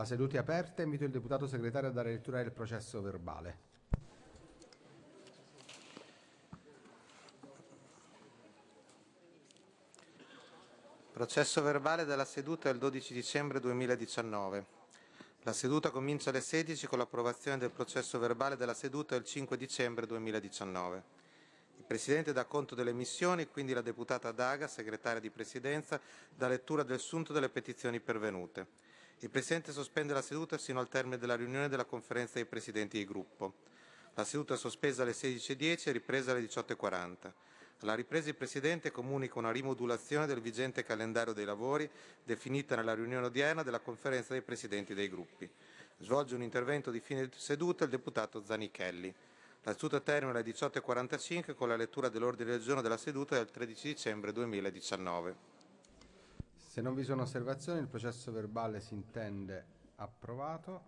La seduta è aperta. Invito il deputato segretario a dare lettura del processo verbale. Processo verbale della seduta del 12 dicembre 2019. La seduta comincia alle 16 con l'approvazione del processo verbale della seduta del 5 dicembre 2019. Il Presidente dà conto delle missioni, quindi la deputata Daga, segretaria di Presidenza, dà lettura del sunto delle petizioni pervenute. Il Presidente sospende la seduta sino al termine della riunione della conferenza dei Presidenti di gruppo. La seduta è sospesa alle 16.10 e ripresa alle 18.40. Alla ripresa il Presidente comunica una rimodulazione del vigente calendario dei lavori definita nella riunione odierna della conferenza dei Presidenti dei gruppi. Svolge un intervento di fine seduta il deputato Zanichelli. La seduta termina alle 18.45 con la lettura dell'ordine del giorno della seduta del 13 dicembre 2019. Se non vi sono osservazioni, il processo verbale si intende approvato.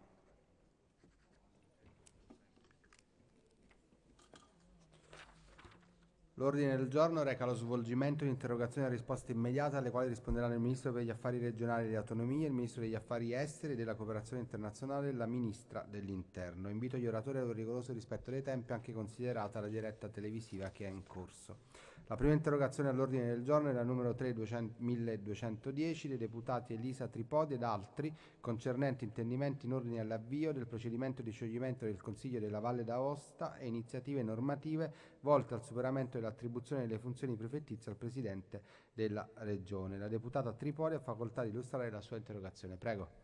L'ordine del giorno reca lo svolgimento di interrogazioni a risposta immediata alle quali risponderanno il Ministro per gli Affari regionali e le autonomie, il Ministro degli Affari esteri e della cooperazione internazionale e la Ministra dell'Interno. Invito gli oratori ad un rigoroso rispetto dei tempi, anche considerata la diretta televisiva che è in corso. La prima interrogazione all'ordine del giorno è la numero 3 200, 1210 dei deputati Elisa Tripodi ed altri concernente intendimenti in ordine all'avvio del procedimento di scioglimento del Consiglio della Valle d'Aosta e iniziative normative volte al superamento dell'attribuzione delle funzioni prefettizie al Presidente della Regione. La deputata Tripodi ha facoltà di illustrare la sua interrogazione. Prego.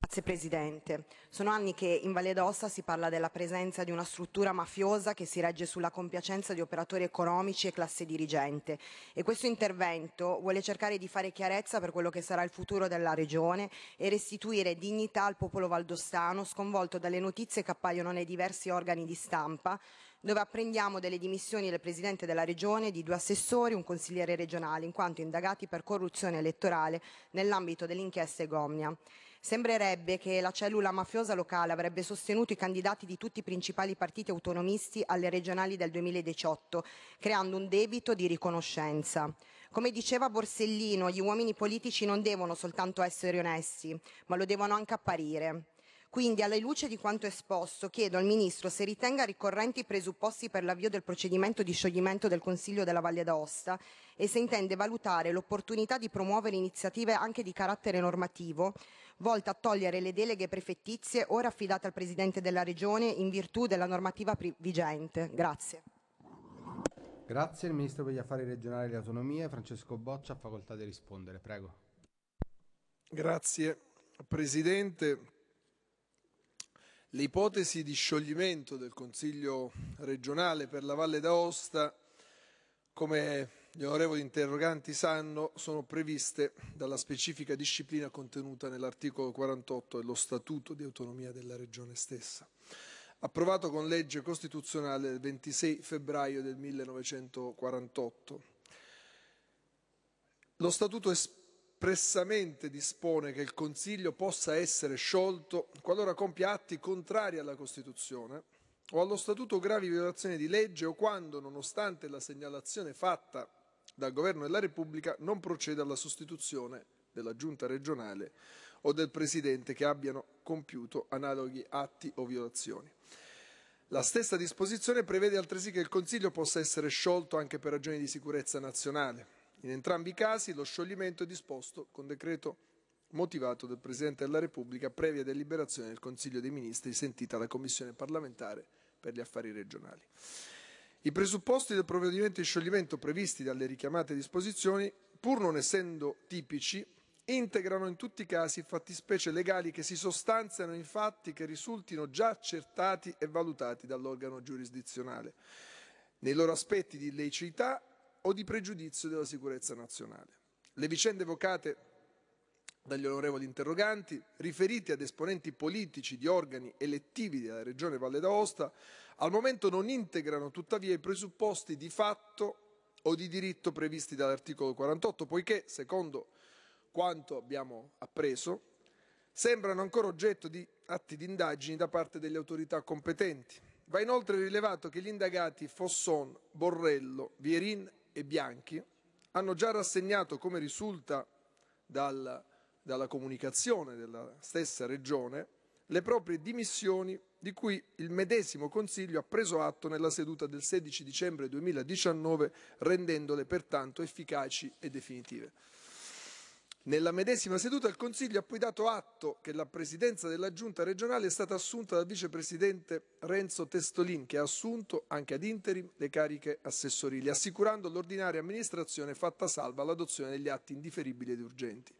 Grazie Presidente. Sono anni che in Valle d'Osta si parla della presenza di una struttura mafiosa che si regge sulla compiacenza di operatori economici e classe dirigente e questo intervento vuole cercare di fare chiarezza per quello che sarà il futuro della regione e restituire dignità al popolo valdostano sconvolto dalle notizie che appaiono nei diversi organi di stampa dove apprendiamo delle dimissioni del Presidente della Regione, di due assessori, e un consigliere regionale, in quanto indagati per corruzione elettorale nell'ambito dell'inchiesta Egomnia. Sembrerebbe che la cellula mafiosa locale avrebbe sostenuto i candidati di tutti i principali partiti autonomisti alle regionali del 2018, creando un debito di riconoscenza. Come diceva Borsellino, gli uomini politici non devono soltanto essere onesti, ma lo devono anche apparire. Quindi, alla luce di quanto esposto, chiedo al Ministro se ritenga ricorrenti i presupposti per l'avvio del procedimento di scioglimento del Consiglio della Valle d'Aosta e se intende valutare l'opportunità di promuovere iniziative anche di carattere normativo volte a togliere le deleghe prefettizie ora affidate al Presidente della Regione in virtù della normativa vigente. Grazie. Grazie. Il Ministro per gli Affari Regionali e le Autonomie, Francesco Boccia, ha facoltà di rispondere. Prego. Grazie, Presidente. Le ipotesi di scioglimento del Consiglio regionale per la Valle d'Aosta, come gli onorevoli interroganti sanno, sono previste dalla specifica disciplina contenuta nell'articolo 48 dello Statuto di autonomia della Regione stessa, approvato con legge costituzionale del 26 febbraio del 1948. Lo Statuto esprime espressamente dispone che il Consiglio possa essere sciolto qualora compia atti contrari alla Costituzione o allo Statuto gravi violazioni di legge o quando, nonostante la segnalazione fatta dal Governo della Repubblica, non proceda alla sostituzione della Giunta regionale o del Presidente che abbiano compiuto analoghi atti o violazioni. La stessa disposizione prevede altresì che il Consiglio possa essere sciolto anche per ragioni di sicurezza nazionale, in entrambi i casi lo scioglimento è disposto con decreto motivato del Presidente della Repubblica previa deliberazione del Consiglio dei Ministri sentita la Commissione parlamentare per gli affari regionali. I presupposti del provvedimento di scioglimento previsti dalle richiamate disposizioni, pur non essendo tipici, integrano in tutti i casi fattispecie legali che si sostanziano in fatti che risultino già accertati e valutati dall'organo giurisdizionale, nei loro aspetti di illiceità o di pregiudizio della sicurezza nazionale. Le vicende evocate dagli onorevoli interroganti, riferite ad esponenti politici di organi elettivi della Regione Valle d'Aosta, al momento non integrano tuttavia i presupposti di fatto o di diritto previsti dall'articolo 48, poiché, secondo quanto abbiamo appreso, sembrano ancora oggetto di atti di indagini da parte delle autorità competenti. Va inoltre rilevato che gli indagati Fosson, Borrello, Vierin e Bianchi hanno già rassegnato, come risulta dal, dalla comunicazione della stessa Regione, le proprie dimissioni di cui il medesimo Consiglio ha preso atto nella seduta del 16 dicembre 2019, rendendole pertanto efficaci e definitive. Nella medesima seduta il Consiglio ha poi dato atto che la presidenza della Giunta regionale è stata assunta dal vicepresidente Renzo Testolin, che ha assunto anche ad interim le cariche assessorili, assicurando l'ordinaria amministrazione fatta salva l'adozione degli atti indifferibili ed urgenti,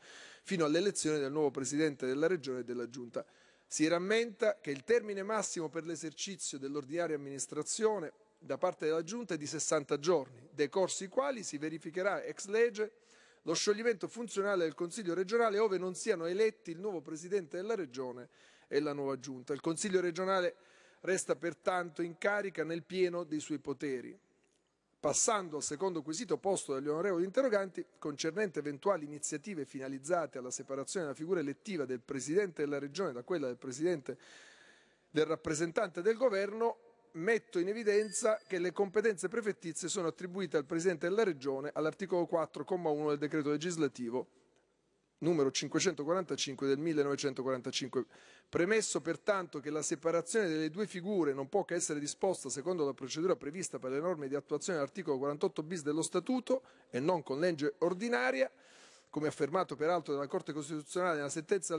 fino all'elezione del nuovo presidente della Regione e della Giunta. Si rammenta che il termine massimo per l'esercizio dell'ordinaria amministrazione da parte della Giunta è di 60 giorni, decorsi i quali si verificherà ex legge lo scioglimento funzionale del Consiglio regionale ove non siano eletti il nuovo Presidente della Regione e la nuova Giunta. Il Consiglio regionale resta pertanto in carica nel pieno dei suoi poteri. Passando al secondo quesito posto dagli onorevoli interroganti, concernente eventuali iniziative finalizzate alla separazione della figura elettiva del Presidente della Regione da quella del Presidente del rappresentante del Governo, metto in evidenza che le competenze prefettizie sono attribuite al Presidente della Regione all'articolo 4,1 del decreto legislativo numero 545 del 1945. Premesso pertanto che la separazione delle due figure non può che essere disposta secondo la procedura prevista per le norme di attuazione dell'articolo 48 bis dello Statuto e non con legge ordinaria, come affermato peraltro dalla Corte Costituzionale nella sentenza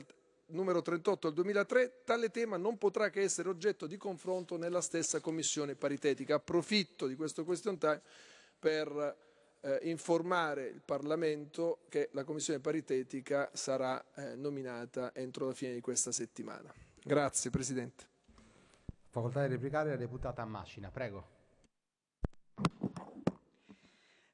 numero 38 del 2003, tale tema non potrà che essere oggetto di confronto nella stessa commissione paritetica. Approfitto di questo question time per eh, informare il Parlamento che la commissione paritetica sarà eh, nominata entro la fine di questa settimana. Grazie Presidente. Facoltà di replicare la deputata Mascina, prego.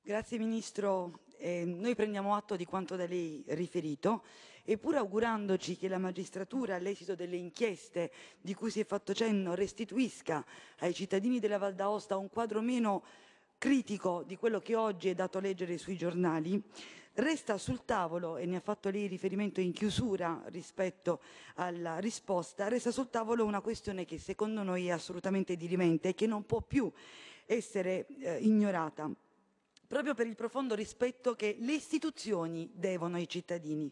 Grazie Ministro eh, noi prendiamo atto di quanto da lei riferito e pur augurandoci che la magistratura all'esito delle inchieste di cui si è fatto cenno restituisca ai cittadini della Val d'Aosta un quadro meno critico di quello che oggi è dato a leggere sui giornali, resta sul tavolo, e ne ha fatto lei riferimento in chiusura rispetto alla risposta, resta sul tavolo una questione che secondo noi è assolutamente dirimente e che non può più essere eh, ignorata proprio per il profondo rispetto che le istituzioni devono ai cittadini.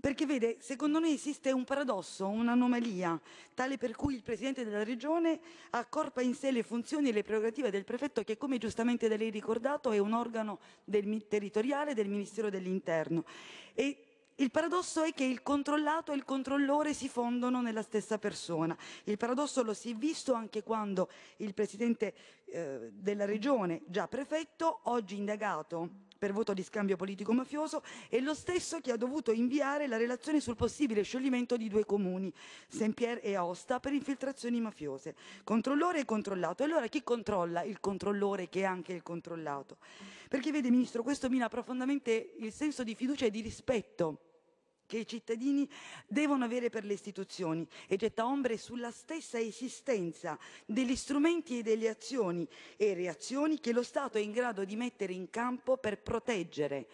Perché vede, secondo noi esiste un paradosso, un'anomalia, tale per cui il Presidente della Regione accorpa in sé le funzioni e le prerogative del prefetto che, come giustamente da lei ricordato, è un organo del, territoriale del Ministero dell'Interno il paradosso è che il controllato e il controllore si fondono nella stessa persona. Il paradosso lo si è visto anche quando il presidente eh, della regione, già prefetto, oggi indagato per voto di scambio politico-mafioso e lo stesso che ha dovuto inviare la relazione sul possibile scioglimento di due comuni, Saint-Pierre e Aosta, per infiltrazioni mafiose. Controllore e controllato. E allora chi controlla il controllore che è anche il controllato? Perché vede, Ministro, questo mina profondamente il senso di fiducia e di rispetto che i cittadini devono avere per le istituzioni e getta ombre sulla stessa esistenza degli strumenti e delle azioni e reazioni che lo Stato è in grado di mettere in campo per proteggere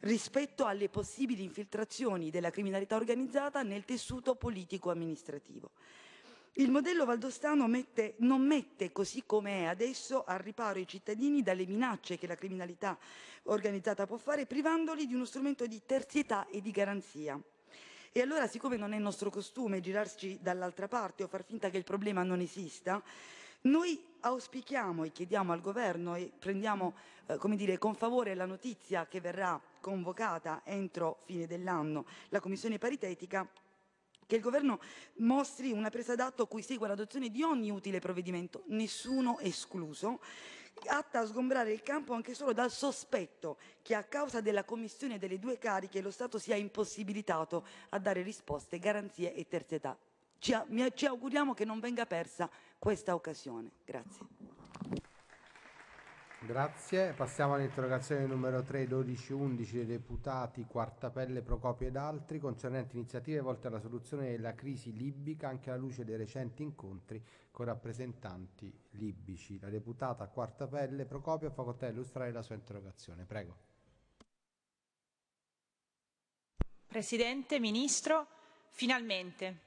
rispetto alle possibili infiltrazioni della criminalità organizzata nel tessuto politico-amministrativo. Il modello valdostano mette, non mette, così come è adesso, al riparo i cittadini dalle minacce che la criminalità organizzata può fare, privandoli di uno strumento di terzietà e di garanzia. E allora, siccome non è nostro costume girarci dall'altra parte o far finta che il problema non esista, noi auspichiamo e chiediamo al governo e prendiamo eh, come dire, con favore la notizia che verrà convocata entro fine dell'anno la commissione paritetica che il governo mostri una presa d'atto cui segua l'adozione di ogni utile provvedimento, nessuno escluso, atta a sgombrare il campo anche solo dal sospetto che a causa della commissione delle due cariche lo Stato sia impossibilitato a dare risposte, garanzie e terzietà. Ci, auguriamo che non venga persa questa occasione. Grazie. Grazie. Passiamo all'interrogazione numero 3, 12, 11 dei deputati Quartapelle, Procopio ed altri concernenti iniziative volte alla soluzione della crisi libica anche alla luce dei recenti incontri con rappresentanti libici. La deputata Quartapelle, Procopio, ha facoltà di illustrare la sua interrogazione. Prego. Presidente, Ministro, finalmente.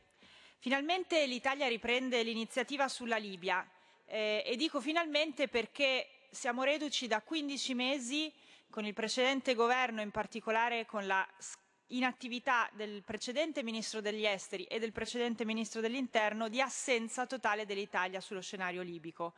Finalmente l'Italia riprende l'iniziativa sulla Libia eh, e dico finalmente perché siamo reduci da 15 mesi con il precedente governo, in particolare con la inattività del precedente ministro degli esteri e del precedente ministro dell'interno di assenza totale dell'Italia sullo scenario libico.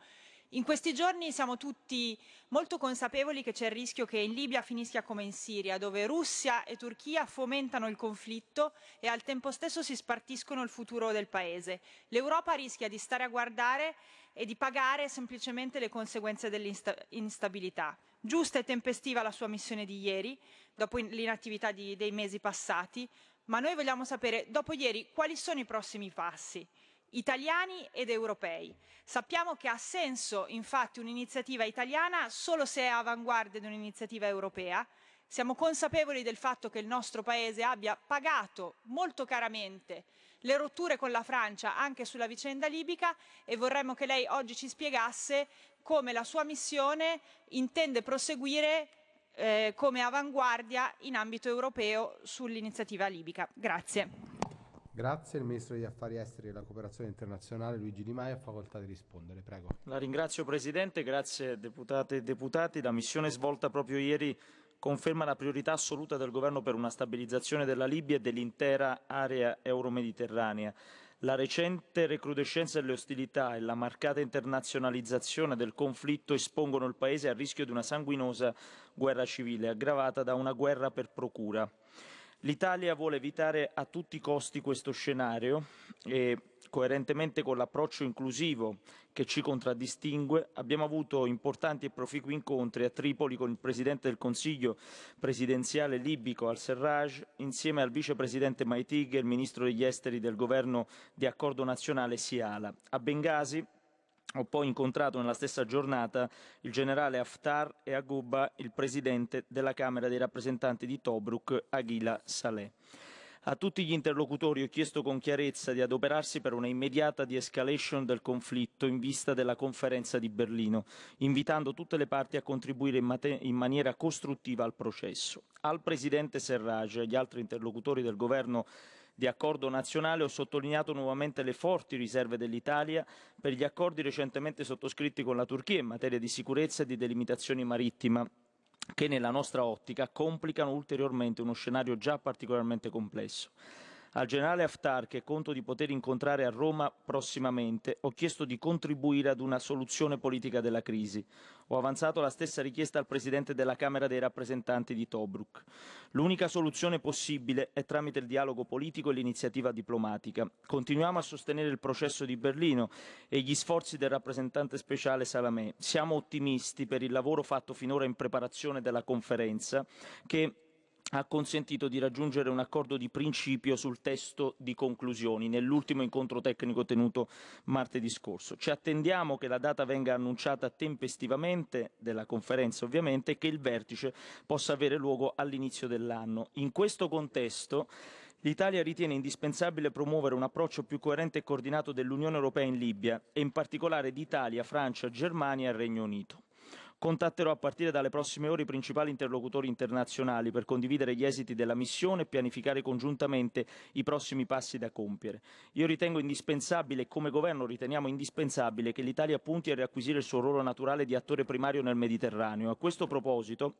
In questi giorni siamo tutti molto consapevoli che c'è il rischio che in Libia finisca come in Siria, dove Russia e Turchia fomentano il conflitto e al tempo stesso si spartiscono il futuro del paese. L'Europa rischia di stare a guardare e di pagare semplicemente le conseguenze dell'instabilità. Giusta e tempestiva la sua missione di ieri, dopo l'inattività di, dei mesi passati, ma noi vogliamo sapere, dopo ieri, quali sono i prossimi passi italiani ed europei. Sappiamo che ha senso infatti un'iniziativa italiana solo se è avanguardia di un'iniziativa europea. Siamo consapevoli del fatto che il nostro Paese abbia pagato molto caramente le rotture con la Francia anche sulla vicenda libica e vorremmo che lei oggi ci spiegasse come la sua missione intende proseguire eh, come avanguardia in ambito europeo sull'iniziativa libica. Grazie. Grazie, il Ministro degli Affari Esteri e della Cooperazione Internazionale Luigi Di Maio ha facoltà di rispondere, prego. La ringrazio Presidente, grazie deputate e deputati. La missione svolta proprio ieri conferma la priorità assoluta del governo per una stabilizzazione della Libia e dell'intera area euromediterranea. La recente recrudescenza delle ostilità e la marcata internazionalizzazione del conflitto espongono il Paese al rischio di una sanguinosa guerra civile, aggravata da una guerra per procura. L'Italia vuole evitare a tutti i costi questo scenario e, coerentemente con l'approccio inclusivo che ci contraddistingue, abbiamo avuto importanti e proficui incontri a Tripoli con il Presidente del Consiglio presidenziale libico al-Serraj, insieme al Vicepresidente Maitig e il Ministro degli Esteri del Governo di Accordo Nazionale Siala. A Bengasi ho poi incontrato nella stessa giornata il generale Haftar e a Guba il presidente della Camera dei rappresentanti di Tobruk, Aguila Saleh. A tutti gli interlocutori ho chiesto con chiarezza di adoperarsi per una immediata de-escalation del conflitto in vista della conferenza di Berlino, invitando tutte le parti a contribuire in, in maniera costruttiva al processo. Al presidente Serraj e agli altri interlocutori del governo di accordo nazionale ho sottolineato nuovamente le forti riserve dell'Italia per gli accordi recentemente sottoscritti con la Turchia in materia di sicurezza e di delimitazione marittima che nella nostra ottica complicano ulteriormente uno scenario già particolarmente complesso. Al generale Haftar, che conto di poter incontrare a Roma prossimamente, ho chiesto di contribuire ad una soluzione politica della crisi. Ho avanzato la stessa richiesta al Presidente della Camera dei rappresentanti di Tobruk. L'unica soluzione possibile è tramite il dialogo politico e l'iniziativa diplomatica. Continuiamo a sostenere il processo di Berlino e gli sforzi del rappresentante speciale Salamè. Siamo ottimisti per il lavoro fatto finora in preparazione della conferenza che ha consentito di raggiungere un accordo di principio sul testo di conclusioni nell'ultimo incontro tecnico tenuto martedì scorso. Ci attendiamo che la data venga annunciata tempestivamente della conferenza ovviamente e che il vertice possa avere luogo all'inizio dell'anno. In questo contesto L'Italia ritiene indispensabile promuovere un approccio più coerente e coordinato dell'Unione Europea in Libia e in particolare d'Italia, Francia, Germania e Regno Unito. Contatterò a partire dalle prossime ore i principali interlocutori internazionali per condividere gli esiti della missione e pianificare congiuntamente i prossimi passi da compiere. Io ritengo indispensabile, come governo riteniamo indispensabile, che l'Italia punti a riacquisire il suo ruolo naturale di attore primario nel Mediterraneo. A questo proposito,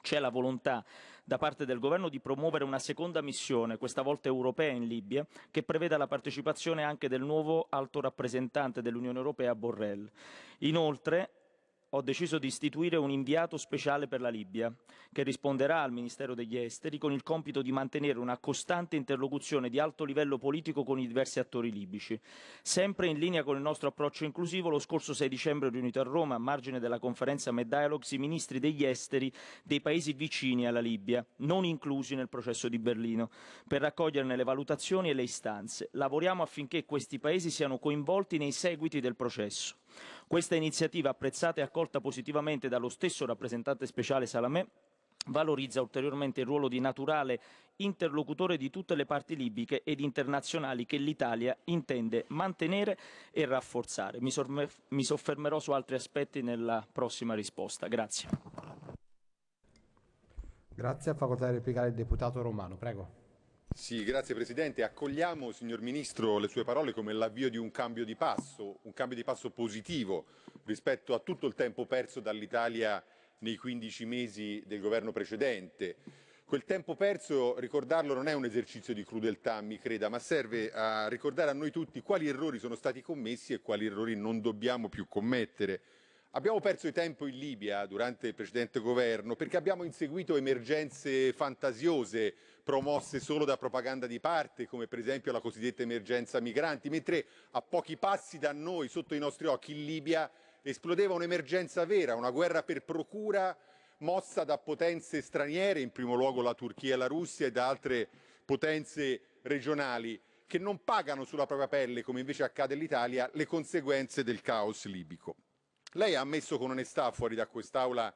c'è la volontà da parte del governo di promuovere una seconda missione, questa volta europea in Libia, che preveda la partecipazione anche del nuovo alto rappresentante dell'Unione Europea Borrell. Inoltre, ho deciso di istituire un inviato speciale per la Libia, che risponderà al Ministero degli Esteri con il compito di mantenere una costante interlocuzione di alto livello politico con i diversi attori libici. Sempre in linea con il nostro approccio inclusivo, lo scorso 6 dicembre riunito a Roma, a margine della conferenza Med Dialogues, i ministri degli esteri dei paesi vicini alla Libia, non inclusi nel processo di Berlino, per raccoglierne le valutazioni e le istanze. Lavoriamo affinché questi paesi siano coinvolti nei seguiti del processo. Questa iniziativa, apprezzata e accolta positivamente dallo stesso rappresentante speciale Salamè, valorizza ulteriormente il ruolo di naturale interlocutore di tutte le parti libiche ed internazionali che l'Italia intende mantenere e rafforzare. Mi, soffermerò su altri aspetti nella prossima risposta. Grazie. Grazie a facoltà di replicare il deputato Romano. Prego. Sì, grazie Presidente. Accogliamo, signor Ministro, le sue parole come l'avvio di un cambio di passo, un cambio di passo positivo rispetto a tutto il tempo perso dall'Italia nei 15 mesi del governo precedente. Quel tempo perso, ricordarlo non è un esercizio di crudeltà, mi creda, ma serve a ricordare a noi tutti quali errori sono stati commessi e quali errori non dobbiamo più commettere. Abbiamo perso il tempo in Libia durante il precedente governo perché abbiamo inseguito emergenze fantasiose, promosse solo da propaganda di parte, come per esempio la cosiddetta emergenza migranti, mentre a pochi passi da noi, sotto i nostri occhi, in Libia esplodeva un'emergenza vera, una guerra per procura mossa da potenze straniere, in primo luogo la Turchia e la Russia e da altre potenze regionali che non pagano sulla propria pelle, come invece accade all'Italia, le conseguenze del caos libico. Lei ha ammesso con onestà fuori da quest'Aula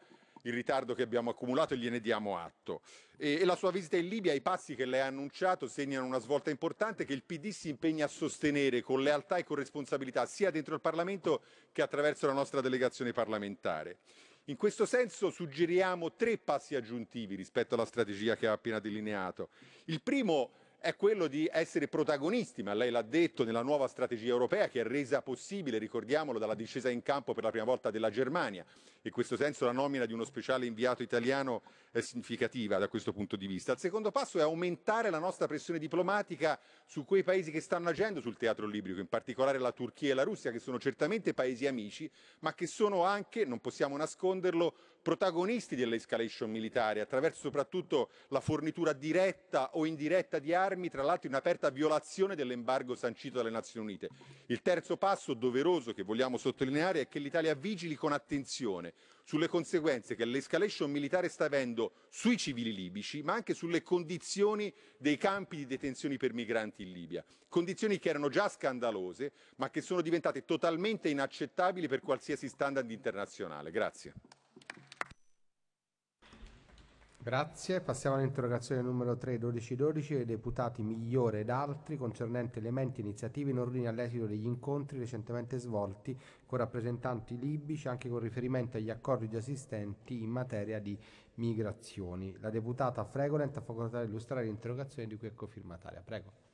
il ritardo che abbiamo accumulato e gliene diamo atto. E, e la sua visita in Libia, i passi che lei ha annunciato segnano una svolta importante che il PD si impegna a sostenere con lealtà e con responsabilità sia dentro il Parlamento che attraverso la nostra delegazione parlamentare. In questo senso suggeriamo tre passi aggiuntivi rispetto alla strategia che ha appena delineato. Il primo è quello di essere protagonisti, ma lei l'ha detto, nella nuova strategia europea che è resa possibile, ricordiamolo, dalla discesa in campo per la prima volta della Germania. In questo senso la nomina di uno speciale inviato italiano è significativa da questo punto di vista. Il secondo passo è aumentare la nostra pressione diplomatica su quei paesi che stanno agendo sul teatro librico, in particolare la Turchia e la Russia, che sono certamente paesi amici, ma che sono anche, non possiamo nasconderlo, protagonisti dell'escalation militare, attraverso soprattutto la fornitura diretta o indiretta di armi, tra l'altro in aperta violazione dell'embargo sancito dalle Nazioni Unite. Il terzo passo doveroso che vogliamo sottolineare è che l'Italia vigili con attenzione sulle conseguenze che l'escalation militare sta avendo sui civili libici, ma anche sulle condizioni dei campi di detenzione per migranti in Libia. Condizioni che erano già scandalose, ma che sono diventate totalmente inaccettabili per qualsiasi standard internazionale. Grazie. Grazie, passiamo all'interrogazione numero 3 1212 dei deputati Migliore ed altri concernente elementi e iniziative in ordine all'esito degli incontri recentemente svolti con rappresentanti libici anche con riferimento agli accordi già esistenti in materia di migrazioni. La deputata Fregolent ha facoltà di illustrare l'interrogazione di cui è cofirmataria. Prego.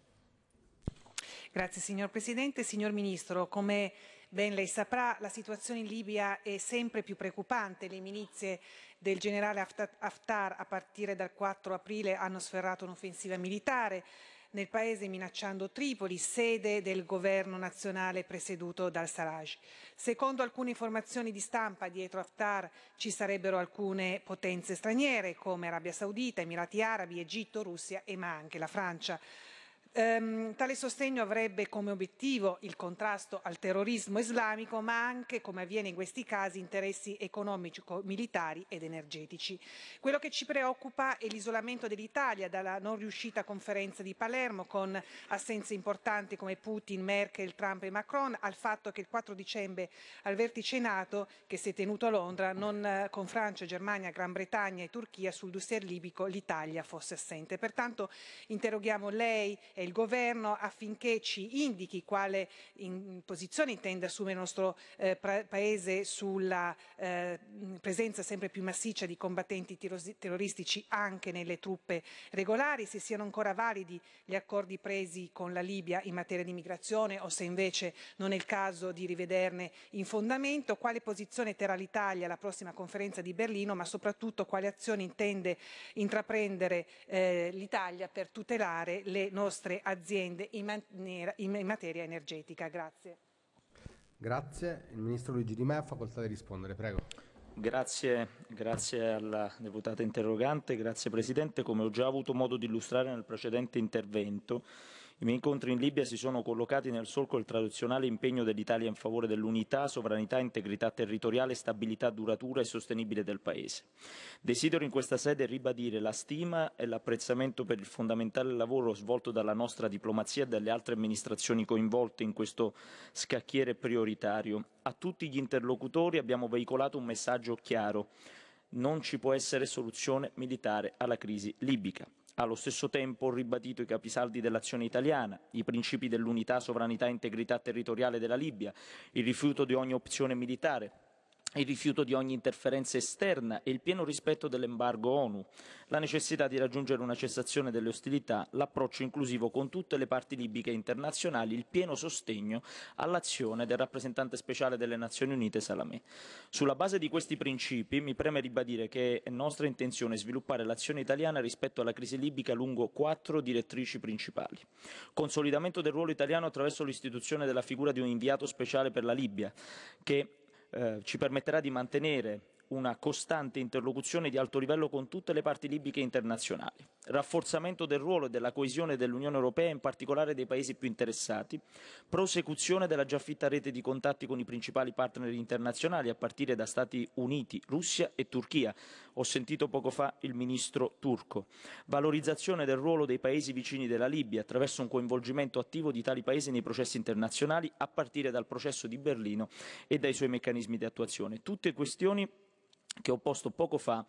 Grazie signor Presidente. Signor Ministro, come ben lei saprà la situazione in Libia è sempre più preoccupante. Le milizie del generale Haftar a partire dal 4 aprile hanno sferrato un'offensiva militare nel paese minacciando Tripoli, sede del governo nazionale presieduto dal Sarraj. Secondo alcune informazioni di stampa dietro Haftar ci sarebbero alcune potenze straniere come Arabia Saudita, Emirati Arabi, Egitto, Russia e ma anche la Francia. Um, tale sostegno avrebbe come obiettivo il contrasto al terrorismo islamico, ma anche, come avviene in questi casi, interessi economici, militari ed energetici. Quello che ci preoccupa è l'isolamento dell'Italia dalla non riuscita conferenza di Palermo, con assenze importanti come Putin, Merkel, Trump e Macron, al fatto che il 4 dicembre al vertice NATO, che si è tenuto a Londra, non, con Francia, Germania, Gran Bretagna e Turchia sul dossier libico l'Italia fosse assente. Pertanto interroghiamo lei e e il governo affinché ci indichi quale in posizione intende assumere il nostro eh, paese sulla eh, presenza sempre più massiccia di combattenti terroristici anche nelle truppe regolari, se siano ancora validi gli accordi presi con la Libia in materia di migrazione o se invece non è il caso di rivederne in fondamento, quale posizione terrà l'Italia alla prossima conferenza di Berlino, ma soprattutto quale azioni intende intraprendere eh, l'Italia per tutelare le nostre altre aziende in, maniera, in materia energetica. Grazie. Grazie. Il Ministro Luigi Di Mea ha facoltà di rispondere. Prego. Grazie, grazie, alla deputata interrogante, grazie Presidente. Come ho già avuto modo di illustrare nel precedente intervento, i miei incontri in Libia si sono collocati nel solco del tradizionale impegno dell'Italia in favore dell'unità, sovranità, integrità territoriale, stabilità duratura e sostenibile del Paese. Desidero in questa sede ribadire la stima e l'apprezzamento per il fondamentale lavoro svolto dalla nostra diplomazia e dalle altre amministrazioni coinvolte in questo scacchiere prioritario. A tutti gli interlocutori abbiamo veicolato un messaggio chiaro. Non ci può essere soluzione militare alla crisi libica. Allo stesso tempo ho ribadito i capisaldi dell'azione italiana, i principi dell'unità, sovranità e integrità territoriale della Libia, il rifiuto di ogni opzione militare, il rifiuto di ogni interferenza esterna e il pieno rispetto dell'embargo ONU, la necessità di raggiungere una cessazione delle ostilità, l'approccio inclusivo con tutte le parti libiche internazionali, il pieno sostegno all'azione del rappresentante speciale delle Nazioni Unite Salamé. Sulla base di questi principi mi preme ribadire che è nostra intenzione sviluppare l'azione italiana rispetto alla crisi libica lungo quattro direttrici principali. Consolidamento del ruolo italiano attraverso l'istituzione della figura di un inviato speciale per la Libia, che eh, ci permetterà di mantenere una costante interlocuzione di alto livello con tutte le parti libiche internazionali rafforzamento del ruolo e della coesione dell'Unione Europea, in particolare dei paesi più interessati, prosecuzione della già fitta rete di contatti con i principali partner internazionali, a partire da Stati Uniti, Russia e Turchia. Ho sentito poco fa il ministro turco. Valorizzazione del ruolo dei paesi vicini della Libia, attraverso un coinvolgimento attivo di tali paesi nei processi internazionali, a partire dal processo di Berlino e dai suoi meccanismi di attuazione. Tutte questioni che ho posto poco fa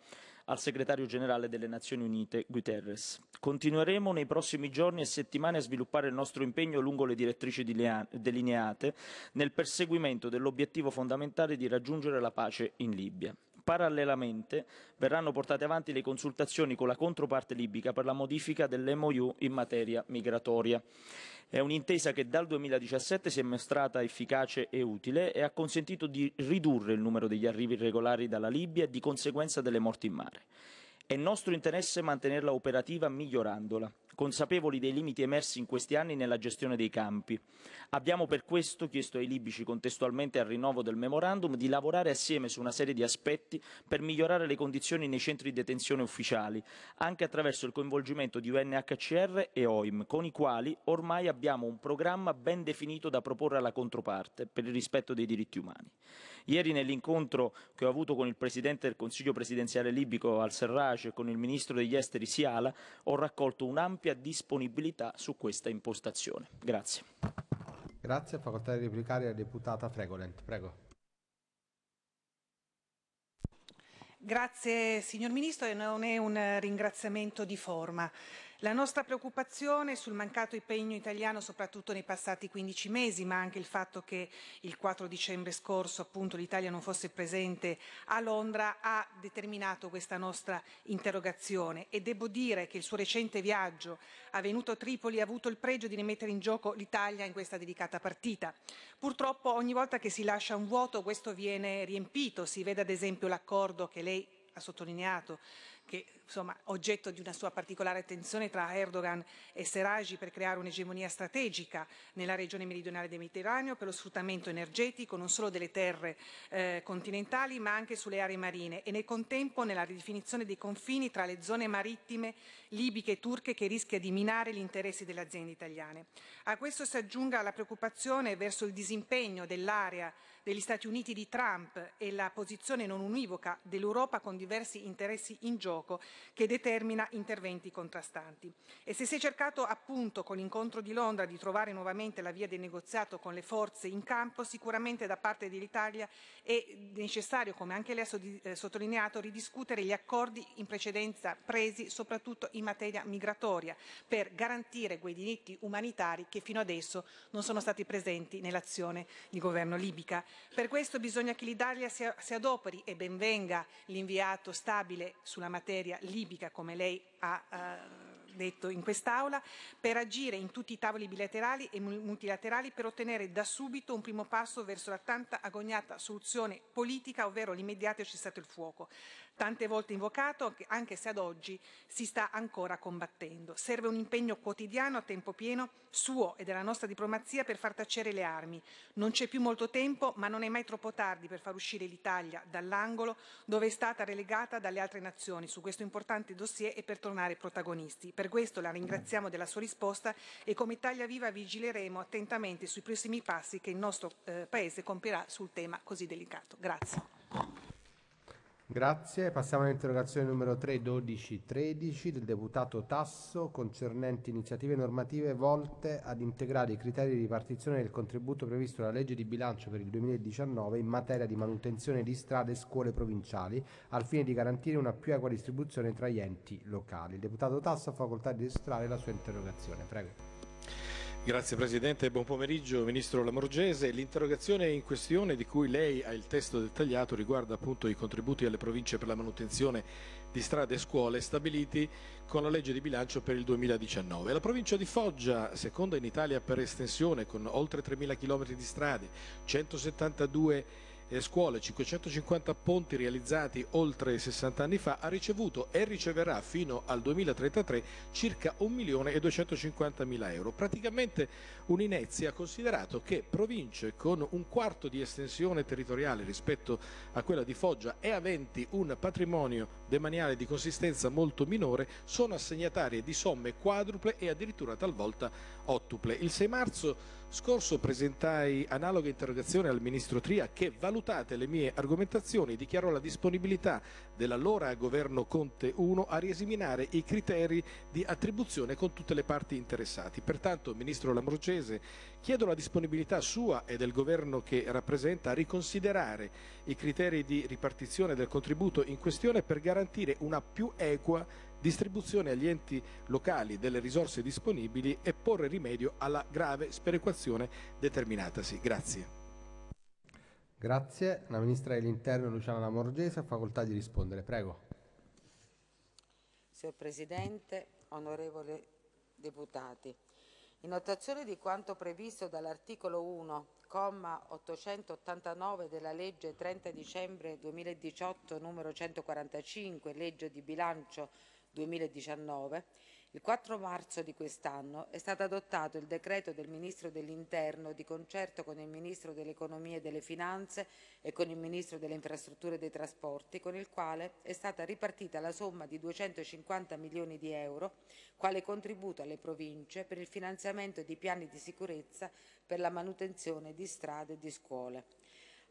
al segretario generale delle Nazioni Unite Guterres. Continueremo nei prossimi giorni e settimane a sviluppare il nostro impegno lungo le direttrici delineate nel perseguimento dell'obiettivo fondamentale di raggiungere la pace in Libia. Parallelamente verranno portate avanti le consultazioni con la controparte libica per la modifica dell'MOU in materia migratoria. È un'intesa che dal 2017 si è mostrata efficace e utile e ha consentito di ridurre il numero degli arrivi irregolari dalla Libia e di conseguenza delle morti in mare. È nostro interesse mantenerla operativa migliorandola consapevoli dei limiti emersi in questi anni nella gestione dei campi. Abbiamo per questo chiesto ai libici, contestualmente al rinnovo del memorandum, di lavorare assieme su una serie di aspetti per migliorare le condizioni nei centri di detenzione ufficiali, anche attraverso il coinvolgimento di UNHCR e OIM, con i quali ormai abbiamo un programma ben definito da proporre alla controparte per il rispetto dei diritti umani. Ieri nell'incontro che ho avuto con il Presidente del Consiglio Presidenziale libico al Serraj e con il Ministro degli Esteri Siala ho raccolto un ampio ampia disponibilità su questa impostazione. Grazie. Grazie, facoltà di replicare la deputata Fregolent. Prego. Grazie signor Ministro e non è un ringraziamento di forma. La nostra preoccupazione sul mancato impegno italiano soprattutto nei passati 15 mesi, ma anche il fatto che il 4 dicembre scorso appunto l'Italia non fosse presente a Londra ha determinato questa nostra interrogazione e devo dire che il suo recente viaggio avvenuto a Tripoli ha avuto il pregio di rimettere in gioco l'Italia in questa delicata partita. Purtroppo ogni volta che si lascia un vuoto questo viene riempito, si vede ad esempio l'accordo che lei ha sottolineato che insomma oggetto di una sua particolare attenzione tra Erdogan e Seragi per creare un'egemonia strategica nella regione meridionale del Mediterraneo per lo sfruttamento energetico non solo delle terre eh, continentali ma anche sulle aree marine e nel contempo nella ridefinizione dei confini tra le zone marittime libiche e turche che rischia di minare gli interessi delle aziende italiane. A questo si aggiunga la preoccupazione verso il disimpegno dell'area degli Stati Uniti di Trump e la posizione non univoca dell'Europa con diversi interessi in gioco che determina interventi contrastanti. E se si è cercato appunto con l'incontro di Londra di trovare nuovamente la via del negoziato con le forze in campo, sicuramente da parte dell'Italia è necessario, come anche lei ha eh, sottolineato, ridiscutere gli accordi in precedenza presi soprattutto in materia migratoria per garantire quei diritti umanitari che fino adesso non sono stati presenti nell'azione di governo libica. Per questo bisogna che l'Italia si adoperi e benvenga l'inviato stabile sulla materia libica, come lei ha eh, detto in quest'Aula, per agire in tutti i tavoli bilaterali e multilaterali per ottenere da subito un primo passo verso la tanta agognata soluzione politica, ovvero l'immediato cessato il fuoco, tante volte invocato, anche se ad oggi si sta ancora combattendo. Serve un impegno quotidiano a tempo pieno suo e della nostra diplomazia per far tacere le armi. Non c'è più molto tempo, ma non è mai troppo tardi per far uscire l'Italia dall'angolo dove è stata relegata dalle altre nazioni su questo importante dossier e per tornare protagonisti. Per per questo la ringraziamo della sua risposta e come Italia Viva vigileremo attentamente sui prossimi passi che il nostro eh, Paese compirà sul tema così delicato. Grazie. Grazie, passiamo all'interrogazione numero 31213 del deputato Tasso concernente iniziative normative volte ad integrare i criteri di ripartizione del contributo previsto dalla legge di bilancio per il 2019 in materia di manutenzione di strade e scuole provinciali al fine di garantire una più equa distribuzione tra gli enti locali. Il deputato Tasso ha facoltà di estrarre la sua interrogazione. Prego. Grazie Presidente, buon pomeriggio Ministro Lamorgese. L'interrogazione in questione di cui lei ha il testo dettagliato riguarda appunto i contributi alle province per la manutenzione di strade e scuole stabiliti con la legge di bilancio per il 2019. La provincia di Foggia, seconda in Italia per estensione con oltre 3.000 km di strade, 172 scuole, 550 ponti realizzati oltre 60 anni fa, ha ricevuto e riceverà fino al 2033 circa 1.250.000 euro. Praticamente un'inezia considerato che province con un quarto di estensione territoriale rispetto a quella di Foggia e aventi un patrimonio demaniale di consistenza molto minore sono assegnatarie di somme quadruple e addirittura talvolta ottuple. Il 6 marzo scorso presentai analoga interrogazione al ministro Tria che, valutate le mie argomentazioni, dichiarò la disponibilità dell'allora governo Conte I a riesaminare i criteri di attribuzione con tutte le parti interessate. Pertanto, ministro Lamorgese, chiedo la disponibilità sua e del governo che rappresenta a riconsiderare i criteri di ripartizione del contributo in questione per garantire una più equa distribuzione agli enti locali delle risorse disponibili e porre rimedio alla grave sperequazione determinatasi. Grazie. Grazie. La Ministra dell'Interno Luciana Lamorgese ha facoltà di rispondere. Prego. Signor Presidente, onorevoli deputati, in attuazione di quanto previsto dall'articolo 1, 889 della legge 30 dicembre 2018 numero 145, legge di bilancio 2019, il 4 marzo di quest'anno è stato adottato il decreto del Ministro dell'Interno di concerto con il Ministro dell'Economia e delle Finanze e con il Ministro delle Infrastrutture e dei Trasporti, con il quale è stata ripartita la somma di 250 milioni di euro quale contributo alle province per il finanziamento di piani di sicurezza per la manutenzione di strade e di scuole.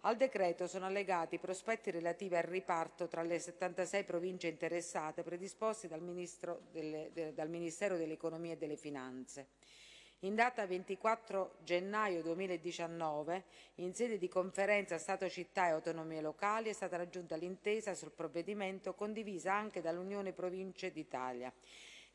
Al decreto sono allegati i prospetti relativi al riparto tra le 76 province interessate predisposti dal, delle, de, dal Ministero dell'Economia e delle Finanze. In data 24 gennaio 2019, in sede di conferenza Stato-Città e autonomie locali, è stata raggiunta l'intesa sul provvedimento condivisa anche dall'Unione Province d'Italia